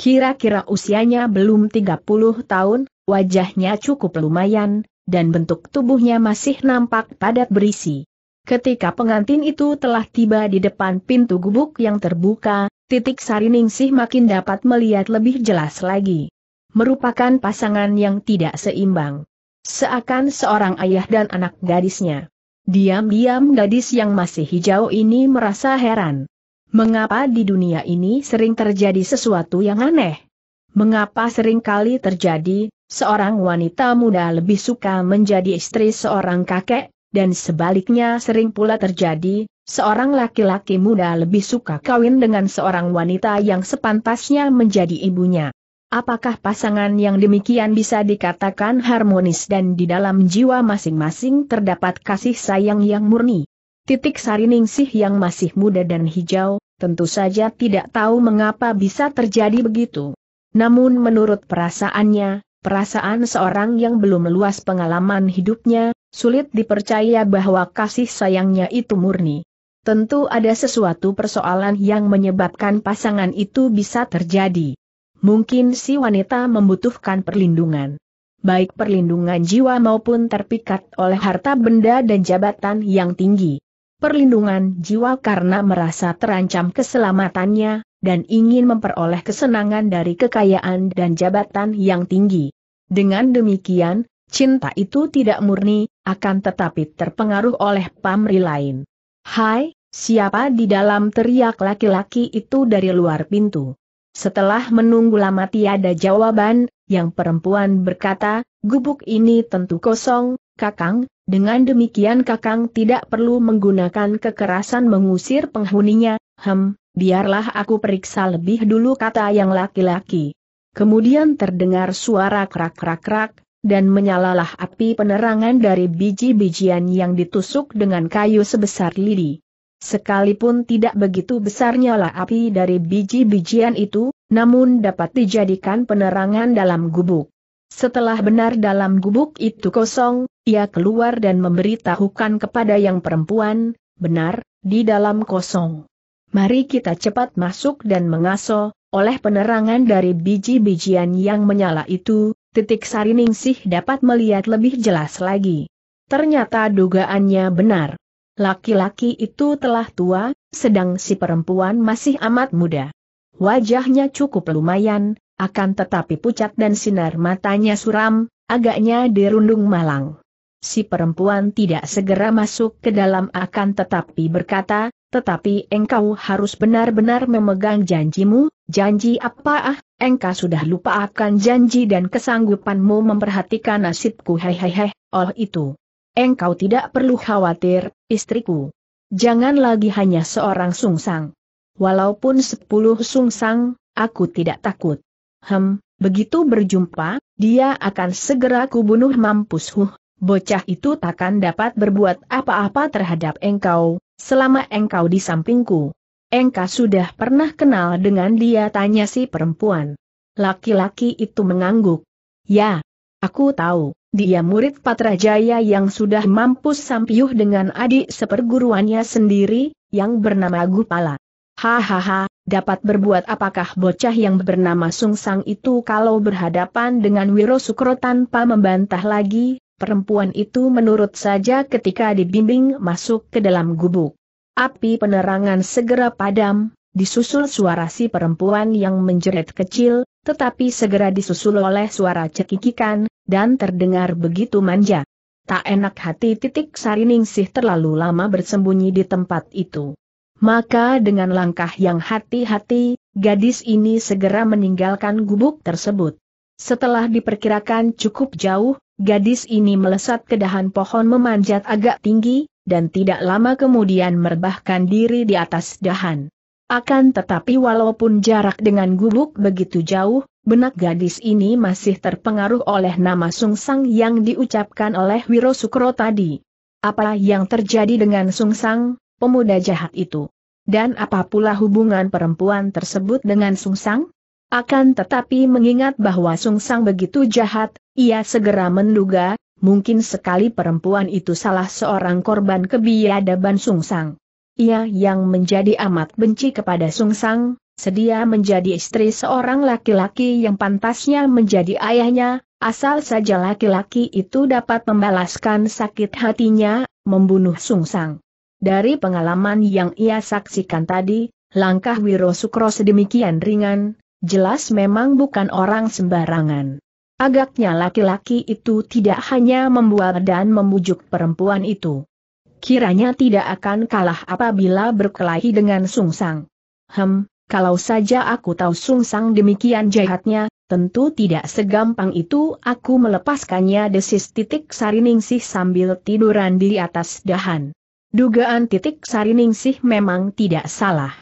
Speaker 1: Kira-kira usianya belum 30 tahun, wajahnya cukup lumayan, dan bentuk tubuhnya masih nampak padat berisi. Ketika pengantin itu telah tiba di depan pintu gubuk yang terbuka, Titik Sariningsih makin dapat melihat lebih jelas lagi. Merupakan pasangan yang tidak seimbang. Seakan seorang ayah dan anak gadisnya. Diam-diam gadis yang masih hijau ini merasa heran. Mengapa di dunia ini sering terjadi sesuatu yang aneh? Mengapa sering kali terjadi, seorang wanita muda lebih suka menjadi istri seorang kakek, dan sebaliknya sering pula terjadi, Seorang laki-laki muda lebih suka kawin dengan seorang wanita yang sepantasnya menjadi ibunya. Apakah pasangan yang demikian bisa dikatakan harmonis dan di dalam jiwa masing-masing terdapat kasih sayang yang murni? Titik Sariningsih yang masih muda dan hijau, tentu saja tidak tahu mengapa bisa terjadi begitu. Namun menurut perasaannya, perasaan seorang yang belum luas pengalaman hidupnya, sulit dipercaya bahwa kasih sayangnya itu murni. Tentu ada sesuatu persoalan yang menyebabkan pasangan itu bisa terjadi. Mungkin si wanita membutuhkan perlindungan. Baik perlindungan jiwa maupun terpikat oleh harta benda dan jabatan yang tinggi. Perlindungan jiwa karena merasa terancam keselamatannya, dan ingin memperoleh kesenangan dari kekayaan dan jabatan yang tinggi. Dengan demikian, cinta itu tidak murni, akan tetapi terpengaruh oleh pamri lain. Hai, Siapa di dalam teriak laki-laki itu dari luar pintu. Setelah menunggu lama tiada jawaban, yang perempuan berkata, gubuk ini tentu kosong, Kakang, dengan demikian Kakang tidak perlu menggunakan kekerasan mengusir penghuninya, hem, biarlah aku periksa lebih dulu kata yang laki-laki. Kemudian terdengar suara krak-krak-krak, dan menyalalah api penerangan dari biji-bijian yang ditusuk dengan kayu sebesar lidi. Sekalipun tidak begitu besarnya lah api dari biji-bijian itu, namun dapat dijadikan penerangan dalam gubuk. Setelah benar dalam gubuk itu kosong, ia keluar dan memberitahukan kepada yang perempuan, benar, di dalam kosong. Mari kita cepat masuk dan mengaso, oleh penerangan dari biji-bijian yang menyala itu, titik sari ningsih dapat melihat lebih jelas lagi. Ternyata dugaannya benar. Laki-laki itu telah tua, sedang si perempuan masih amat muda. Wajahnya cukup lumayan, akan tetapi pucat dan sinar matanya suram, agaknya dirundung malang. Si perempuan tidak segera masuk ke dalam akan tetapi berkata, tetapi engkau harus benar-benar memegang janjimu, janji apa ah, engkau sudah lupa akan janji dan kesanggupanmu memperhatikan nasibku hehehe, oh itu engkau tidak perlu khawatir, istriku. Jangan lagi hanya seorang sungsang. Walaupun sepuluh sungsang, aku tidak takut. Hem, begitu berjumpa, dia akan segera kubunuh mampus huh. Bocah itu takkan dapat berbuat apa-apa terhadap engkau, selama engkau di sampingku. Engkau sudah pernah kenal dengan dia tanya si perempuan. Laki-laki itu mengangguk. Ya, aku tahu. Dia murid Patrajaya yang sudah mampu sampiuh dengan adik seperguruannya sendiri, yang bernama Gupala. Hahaha, dapat berbuat apakah bocah yang bernama Sungsang itu kalau berhadapan dengan Wiro Sukro tanpa membantah lagi, perempuan itu menurut saja ketika dibimbing masuk ke dalam gubuk. Api penerangan segera padam, disusul suara si perempuan yang menjerit kecil, tetapi segera disusul oleh suara cekikikan, dan terdengar begitu manja. Tak enak hati titik Sariningsih terlalu lama bersembunyi di tempat itu. Maka dengan langkah yang hati-hati, gadis ini segera meninggalkan gubuk tersebut. Setelah diperkirakan cukup jauh, gadis ini melesat ke dahan pohon memanjat agak tinggi, dan tidak lama kemudian merebahkan diri di atas dahan. Akan tetapi walaupun jarak dengan gubuk begitu jauh, benak gadis ini masih terpengaruh oleh nama Sungsang yang diucapkan oleh Wiro Sukro tadi. Apa yang terjadi dengan Sungsang, pemuda jahat itu? Dan apa pula hubungan perempuan tersebut dengan Sungsang? Akan tetapi mengingat bahwa Sungsang begitu jahat, ia segera menduga, mungkin sekali perempuan itu salah seorang korban kebiadaban Sungsang ia yang menjadi amat benci kepada Sung Sang, sedia menjadi istri seorang laki-laki yang pantasnya menjadi ayahnya, asal saja laki-laki itu dapat membalaskan sakit hatinya, membunuh Sung Sang. Dari pengalaman yang ia saksikan tadi, langkah Wiro Sukro sedemikian ringan, jelas memang bukan orang sembarangan. Agaknya laki-laki itu tidak hanya membual dan membujuk perempuan itu kiranya tidak akan kalah apabila berkelahi dengan Sung Sang. Hem, kalau saja aku tahu Sung Sang demikian jahatnya, tentu tidak segampang itu aku melepaskannya desis titik sariningsih sambil tiduran di atas dahan. Dugaan titik sariningsih memang tidak salah.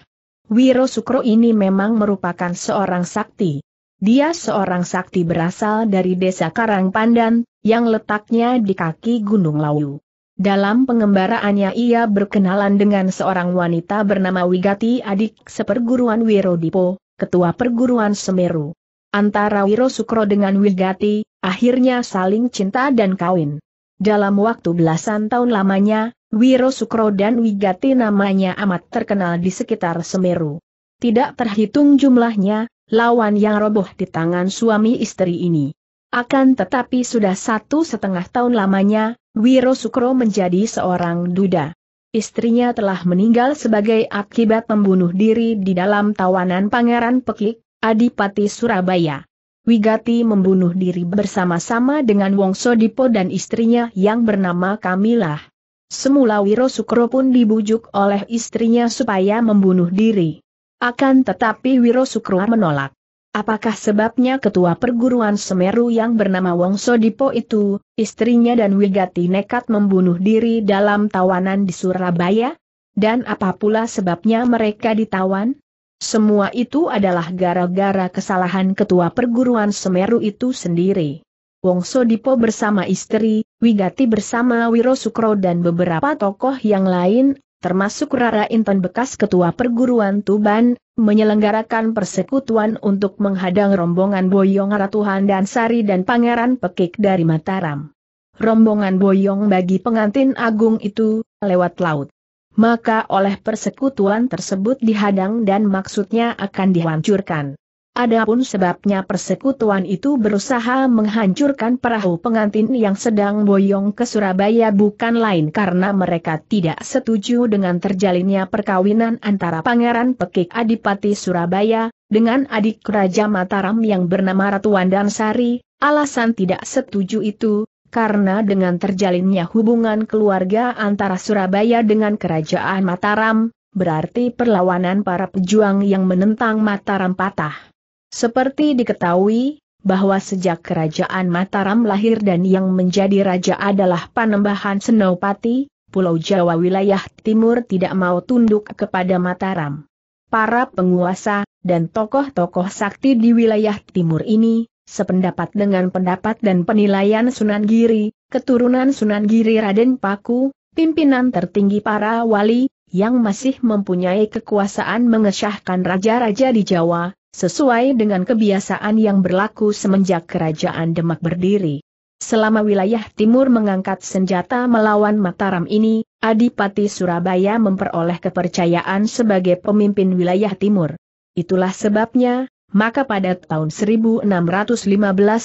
Speaker 1: Wiro Sukro ini memang merupakan seorang sakti. Dia seorang sakti berasal dari desa Karang Pandan, yang letaknya di kaki Gunung Lawu. Dalam pengembaraannya ia berkenalan dengan seorang wanita bernama Wigati adik seperguruan Wirodipo, ketua perguruan Semeru. Antara Wiro Sukro dengan Wigati, akhirnya saling cinta dan kawin. Dalam waktu belasan tahun lamanya, Wiro Sukro dan Wigati namanya amat terkenal di sekitar Semeru. Tidak terhitung jumlahnya, lawan yang roboh di tangan suami istri ini. Akan tetapi sudah satu setengah tahun lamanya, Wiro Sukro menjadi seorang duda. Istrinya telah meninggal sebagai akibat membunuh diri di dalam tawanan Pangeran Pekik, Adipati Surabaya. Wigati membunuh diri bersama-sama dengan Wongso Sodipo dan istrinya yang bernama Kamilah. Semula Wiro Sukro pun dibujuk oleh istrinya supaya membunuh diri. Akan tetapi Wiro Sukro menolak. Apakah sebabnya ketua perguruan Semeru yang bernama Wongso Dipo itu, istrinya dan Wigati nekat membunuh diri dalam tawanan di Surabaya? Dan apa pula sebabnya mereka ditawan? Semua itu adalah gara-gara kesalahan ketua perguruan Semeru itu sendiri. Wongso Dipo bersama istri, Wigati bersama Wiro Sukro dan beberapa tokoh yang lain termasuk Rara Intan bekas ketua perguruan Tuban, menyelenggarakan persekutuan untuk menghadang rombongan Boyong Ratuhan dan Sari dan Pangeran Pekik dari Mataram. Rombongan Boyong bagi pengantin agung itu, lewat laut. Maka oleh persekutuan tersebut dihadang dan maksudnya akan dihancurkan. Adapun sebabnya persekutuan itu berusaha menghancurkan perahu pengantin yang sedang boyong ke Surabaya bukan lain karena mereka tidak setuju dengan terjalinnya perkawinan antara Pangeran Pekik Adipati Surabaya, dengan adik Raja Mataram yang bernama Ratu Wandansari, alasan tidak setuju itu, karena dengan terjalinnya hubungan keluarga antara Surabaya dengan Kerajaan Mataram, berarti perlawanan para pejuang yang menentang Mataram patah. Seperti diketahui, bahwa sejak kerajaan Mataram lahir dan yang menjadi raja adalah Panembahan Senopati, Pulau Jawa wilayah timur tidak mau tunduk kepada Mataram. Para penguasa, dan tokoh-tokoh sakti di wilayah timur ini, sependapat dengan pendapat dan penilaian Sunan Giri, keturunan Sunan Giri Raden Paku, pimpinan tertinggi para wali, yang masih mempunyai kekuasaan mengesahkan raja-raja di Jawa, sesuai dengan kebiasaan yang berlaku semenjak kerajaan Demak berdiri. Selama wilayah timur mengangkat senjata melawan Mataram ini, Adipati Surabaya memperoleh kepercayaan sebagai pemimpin wilayah timur. Itulah sebabnya, maka pada tahun 1615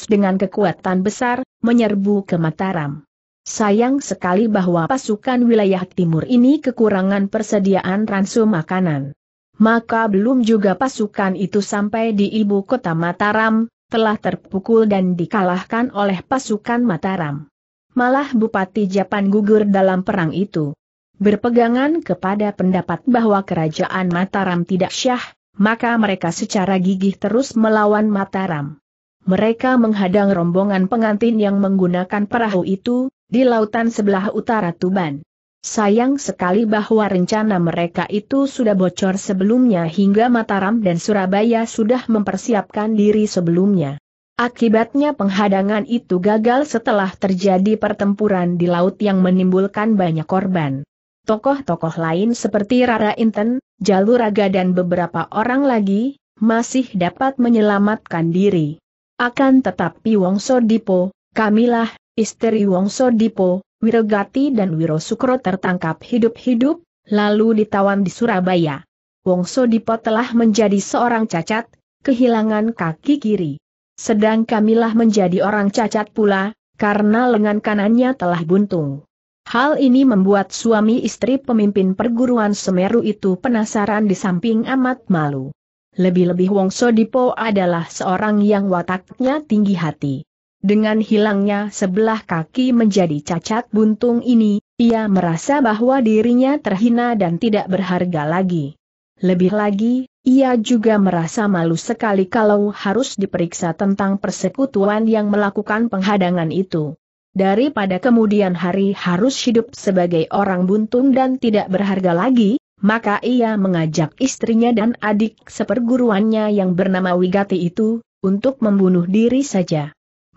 Speaker 1: dengan kekuatan besar, menyerbu ke Mataram. Sayang sekali bahwa pasukan wilayah timur ini kekurangan persediaan ransum makanan maka belum juga pasukan itu sampai di ibu kota Mataram, telah terpukul dan dikalahkan oleh pasukan Mataram. Malah Bupati Japan gugur dalam perang itu. Berpegangan kepada pendapat bahwa kerajaan Mataram tidak syah, maka mereka secara gigih terus melawan Mataram. Mereka menghadang rombongan pengantin yang menggunakan perahu itu, di lautan sebelah utara Tuban. Sayang sekali bahwa rencana mereka itu sudah bocor sebelumnya hingga Mataram dan Surabaya sudah mempersiapkan diri sebelumnya. Akibatnya penghadangan itu gagal setelah terjadi pertempuran di laut yang menimbulkan banyak korban. Tokoh-tokoh lain seperti Rara Inten, Jaluraga dan beberapa orang lagi, masih dapat menyelamatkan diri. Akan tetapi Wongso Dipo, kamilah, istri Wongso Dipo, Wirogati dan Wiro Sukro tertangkap hidup-hidup, lalu ditawan di Surabaya. Wongso Dipo telah menjadi seorang cacat, kehilangan kaki kiri. Sedang Kamilah menjadi orang cacat pula, karena lengan kanannya telah buntung. Hal ini membuat suami istri pemimpin perguruan Semeru itu penasaran di samping amat malu. Lebih-lebih Wongso Dipo adalah seorang yang wataknya tinggi hati. Dengan hilangnya sebelah kaki menjadi cacat buntung ini, ia merasa bahwa dirinya terhina dan tidak berharga lagi. Lebih lagi, ia juga merasa malu sekali kalau harus diperiksa tentang persekutuan yang melakukan penghadangan itu. Daripada kemudian hari harus hidup sebagai orang buntung dan tidak berharga lagi, maka ia mengajak istrinya dan adik seperguruannya yang bernama Wigati itu, untuk membunuh diri saja.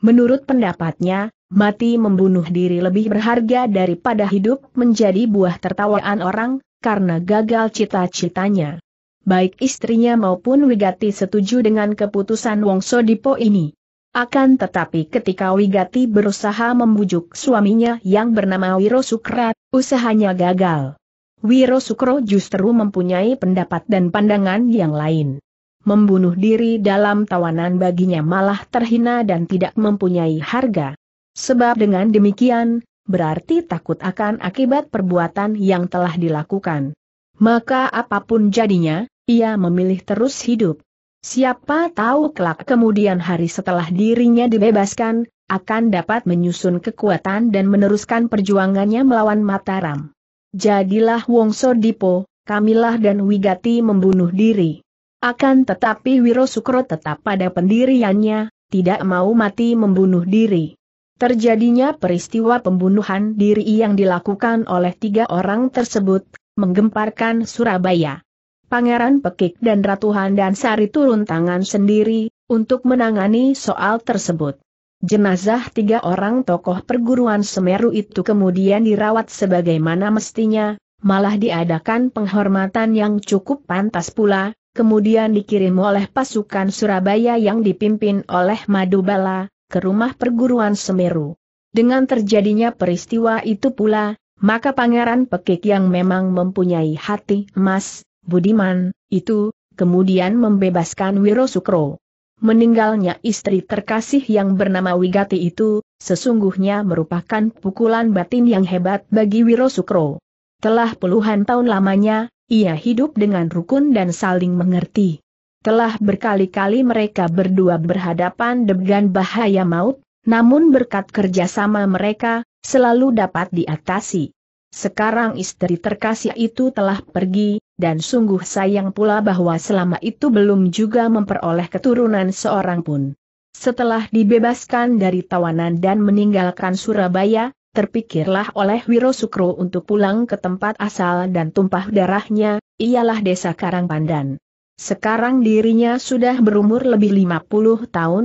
Speaker 1: Menurut pendapatnya, mati membunuh diri lebih berharga daripada hidup menjadi buah tertawaan orang, karena gagal cita-citanya. Baik istrinya maupun Wigati setuju dengan keputusan Wongso Dipo ini. Akan tetapi ketika Wigati berusaha membujuk suaminya yang bernama Wiro Sukrat, usahanya gagal. Wiro Sukro justru mempunyai pendapat dan pandangan yang lain membunuh diri dalam tawanan baginya malah terhina dan tidak mempunyai harga. Sebab dengan demikian, berarti takut akan akibat perbuatan yang telah dilakukan. Maka apapun jadinya, ia memilih terus hidup. Siapa tahu kelak kemudian hari setelah dirinya dibebaskan, akan dapat menyusun kekuatan dan meneruskan perjuangannya melawan Mataram. Jadilah Wongso Dipo, Kamilah dan Wigati membunuh diri. Akan tetapi Wiro Sukro tetap pada pendiriannya, tidak mau mati membunuh diri. Terjadinya peristiwa pembunuhan diri yang dilakukan oleh tiga orang tersebut, menggemparkan Surabaya. Pangeran Pekik dan Ratu Handan Sari turun tangan sendiri, untuk menangani soal tersebut. Jenazah tiga orang tokoh perguruan Semeru itu kemudian dirawat sebagaimana mestinya, malah diadakan penghormatan yang cukup pantas pula, kemudian dikirim oleh pasukan Surabaya yang dipimpin oleh Madubala, ke rumah perguruan Semeru. Dengan terjadinya peristiwa itu pula, maka Pangeran Pekik yang memang mempunyai hati emas, budiman, itu, kemudian membebaskan Wiro Sukro. Meninggalnya istri terkasih yang bernama Wigati itu, sesungguhnya merupakan pukulan batin yang hebat bagi Wiro Sukro. Telah puluhan tahun lamanya, ia hidup dengan rukun dan saling mengerti. Telah berkali-kali mereka berdua berhadapan dengan bahaya maut, namun berkat kerjasama mereka, selalu dapat diatasi. Sekarang istri terkasih itu telah pergi, dan sungguh sayang pula bahwa selama itu belum juga memperoleh keturunan seorang pun. Setelah dibebaskan dari tawanan dan meninggalkan Surabaya, terpikirlah oleh Wiro Sukro untuk pulang ke tempat asal dan tumpah darahnya, ialah desa Karang Pandan. Sekarang dirinya sudah berumur lebih 50 tahun,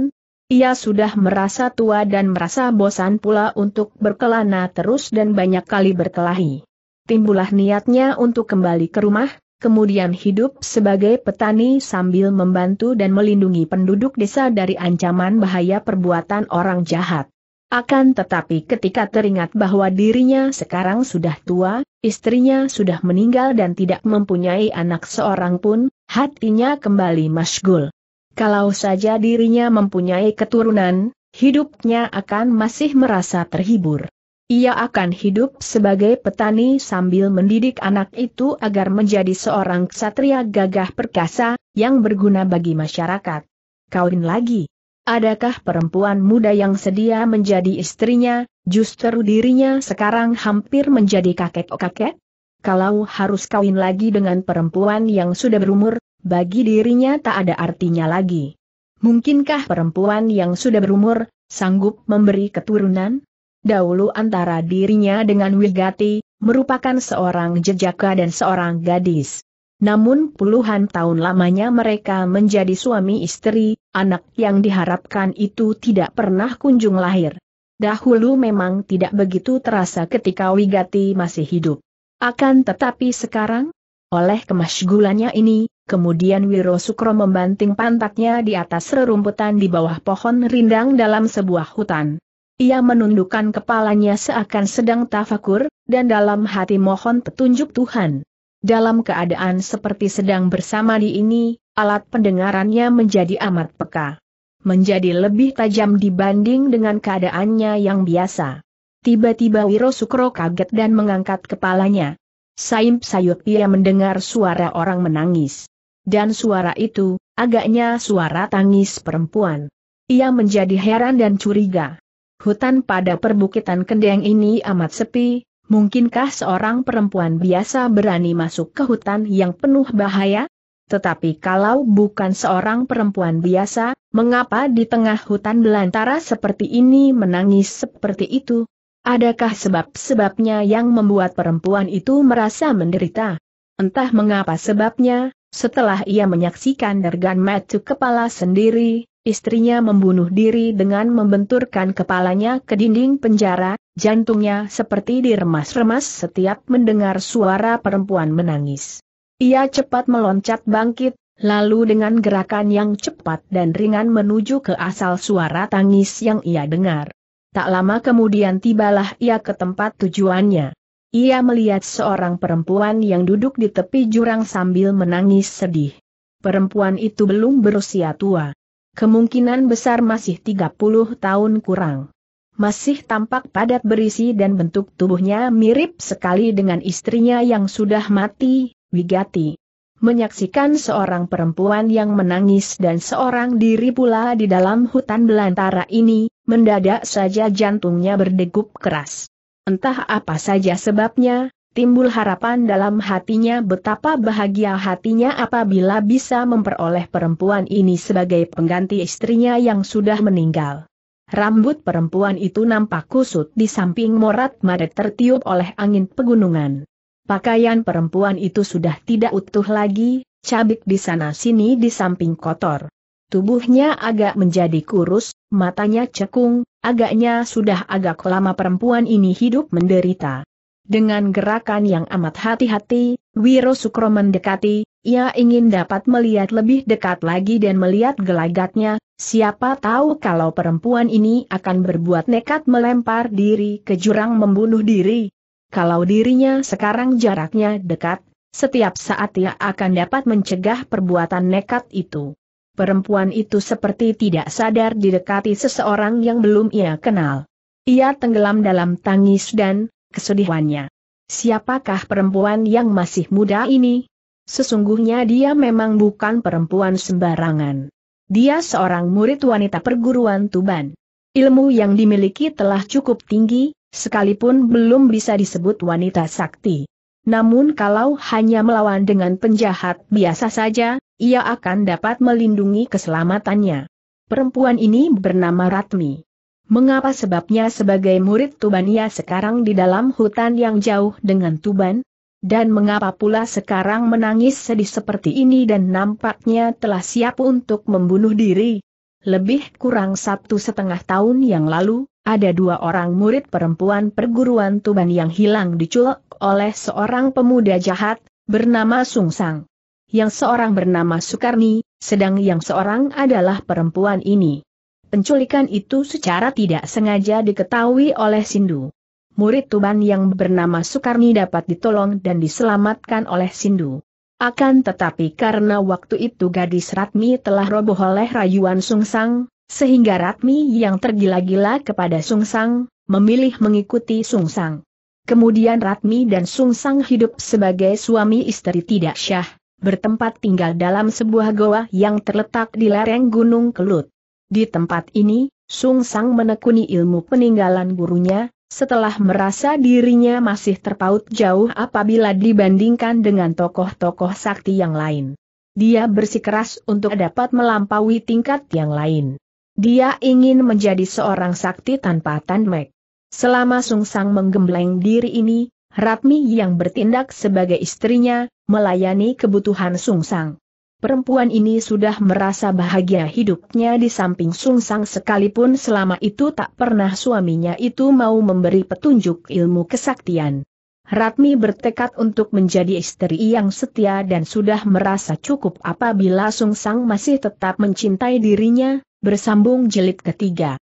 Speaker 1: ia sudah merasa tua dan merasa bosan pula untuk berkelana terus dan banyak kali berkelahi. Timbulah niatnya untuk kembali ke rumah, kemudian hidup sebagai petani sambil membantu dan melindungi penduduk desa dari ancaman bahaya perbuatan orang jahat. Akan tetapi ketika teringat bahwa dirinya sekarang sudah tua, istrinya sudah meninggal dan tidak mempunyai anak seorang pun, hatinya kembali masgul. Kalau saja dirinya mempunyai keturunan, hidupnya akan masih merasa terhibur. Ia akan hidup sebagai petani sambil mendidik anak itu agar menjadi seorang ksatria gagah perkasa, yang berguna bagi masyarakat. Kawin lagi. Adakah perempuan muda yang sedia menjadi istrinya, justru dirinya sekarang hampir menjadi kakek-kakek? Kalau harus kawin lagi dengan perempuan yang sudah berumur, bagi dirinya tak ada artinya lagi. Mungkinkah perempuan yang sudah berumur, sanggup memberi keturunan? Dahulu antara dirinya dengan Wigati, merupakan seorang jejaka dan seorang gadis. Namun puluhan tahun lamanya mereka menjadi suami istri, Anak yang diharapkan itu tidak pernah kunjung lahir. Dahulu memang tidak begitu terasa ketika Wigati masih hidup. Akan tetapi sekarang, oleh kemasgulannya ini, kemudian Wiro Sukro membanting pantatnya di atas rerumputan di bawah pohon rindang dalam sebuah hutan. Ia menundukkan kepalanya seakan sedang tafakur, dan dalam hati mohon petunjuk Tuhan. Dalam keadaan seperti sedang bersama di ini, alat pendengarannya menjadi amat peka. Menjadi lebih tajam dibanding dengan keadaannya yang biasa. Tiba-tiba Wiro Sukro kaget dan mengangkat kepalanya. Saim sayup ia mendengar suara orang menangis. Dan suara itu, agaknya suara tangis perempuan. Ia menjadi heran dan curiga. Hutan pada perbukitan Kendeng ini amat sepi, Mungkinkah seorang perempuan biasa berani masuk ke hutan yang penuh bahaya? Tetapi kalau bukan seorang perempuan biasa, mengapa di tengah hutan belantara seperti ini menangis seperti itu? Adakah sebab-sebabnya yang membuat perempuan itu merasa menderita? Entah mengapa sebabnya, setelah ia menyaksikan Dergan Matu kepala sendiri, istrinya membunuh diri dengan membenturkan kepalanya ke dinding penjara, jantungnya seperti diremas-remas setiap mendengar suara perempuan menangis. Ia cepat meloncat bangkit, lalu dengan gerakan yang cepat dan ringan menuju ke asal suara tangis yang ia dengar. Tak lama kemudian tibalah ia ke tempat tujuannya. Ia melihat seorang perempuan yang duduk di tepi jurang sambil menangis sedih. Perempuan itu belum berusia tua. Kemungkinan besar masih 30 tahun kurang. Masih tampak padat berisi dan bentuk tubuhnya mirip sekali dengan istrinya yang sudah mati, Wigati. Menyaksikan seorang perempuan yang menangis dan seorang diri pula di dalam hutan belantara ini, mendadak saja jantungnya berdegup keras. Entah apa saja sebabnya, timbul harapan dalam hatinya betapa bahagia hatinya apabila bisa memperoleh perempuan ini sebagai pengganti istrinya yang sudah meninggal. Rambut perempuan itu nampak kusut di samping morat madet tertiup oleh angin pegunungan. Pakaian perempuan itu sudah tidak utuh lagi, cabik di sana-sini di samping kotor. Tubuhnya agak menjadi kurus, matanya cekung, agaknya sudah agak lama perempuan ini hidup menderita. Dengan gerakan yang amat hati-hati, Wiro Sukro mendekati, ia ingin dapat melihat lebih dekat lagi dan melihat gelagatnya, siapa tahu kalau perempuan ini akan berbuat nekat melempar diri ke jurang membunuh diri kalau dirinya sekarang jaraknya dekat, setiap saat ia akan dapat mencegah perbuatan nekat itu. Perempuan itu seperti tidak sadar didekati seseorang yang belum ia kenal. Ia tenggelam dalam tangis dan kesedihannya. Siapakah perempuan yang masih muda ini? Sesungguhnya dia memang bukan perempuan sembarangan. Dia seorang murid wanita perguruan Tuban. Ilmu yang dimiliki telah cukup tinggi, sekalipun belum bisa disebut wanita sakti. Namun kalau hanya melawan dengan penjahat biasa saja, ia akan dapat melindungi keselamatannya. Perempuan ini bernama Ratmi. Mengapa sebabnya sebagai murid Tuban ia sekarang di dalam hutan yang jauh dengan Tuban? Dan mengapa pula sekarang menangis sedih seperti ini dan nampaknya telah siap untuk membunuh diri? Lebih kurang satu setengah tahun yang lalu, ada dua orang murid perempuan perguruan Tuban yang hilang diculik oleh seorang pemuda jahat, bernama Sung Sang. Yang seorang bernama Sukarni, sedang yang seorang adalah perempuan ini. Penculikan itu secara tidak sengaja diketahui oleh Sindu. Murid Tuban yang bernama Sukarni dapat ditolong dan diselamatkan oleh Sindu. Akan tetapi karena waktu itu gadis Ratmi telah roboh oleh rayuan Sung Sang, sehingga Ratmi yang tergila-gila kepada Sung Sang, memilih mengikuti Sung Sang. Kemudian Ratmi dan Sung Sang hidup sebagai suami istri tidak syah, bertempat tinggal dalam sebuah goa yang terletak di lereng Gunung Kelut. Di tempat ini, Sung Sang menekuni ilmu peninggalan gurunya, setelah merasa dirinya masih terpaut jauh apabila dibandingkan dengan tokoh-tokoh sakti yang lain. Dia bersikeras untuk dapat melampaui tingkat yang lain. Dia ingin menjadi seorang sakti tanpa tanmek. Selama Sung Sang menggembleng diri ini, Ratmi yang bertindak sebagai istrinya, melayani kebutuhan Sung Sang. Perempuan ini sudah merasa bahagia hidupnya di samping Sung Sang sekalipun selama itu tak pernah suaminya itu mau memberi petunjuk ilmu kesaktian. Ratmi bertekad untuk menjadi istri yang setia dan sudah merasa cukup apabila Sung Sang masih tetap mencintai dirinya, Bersambung jelit ketiga.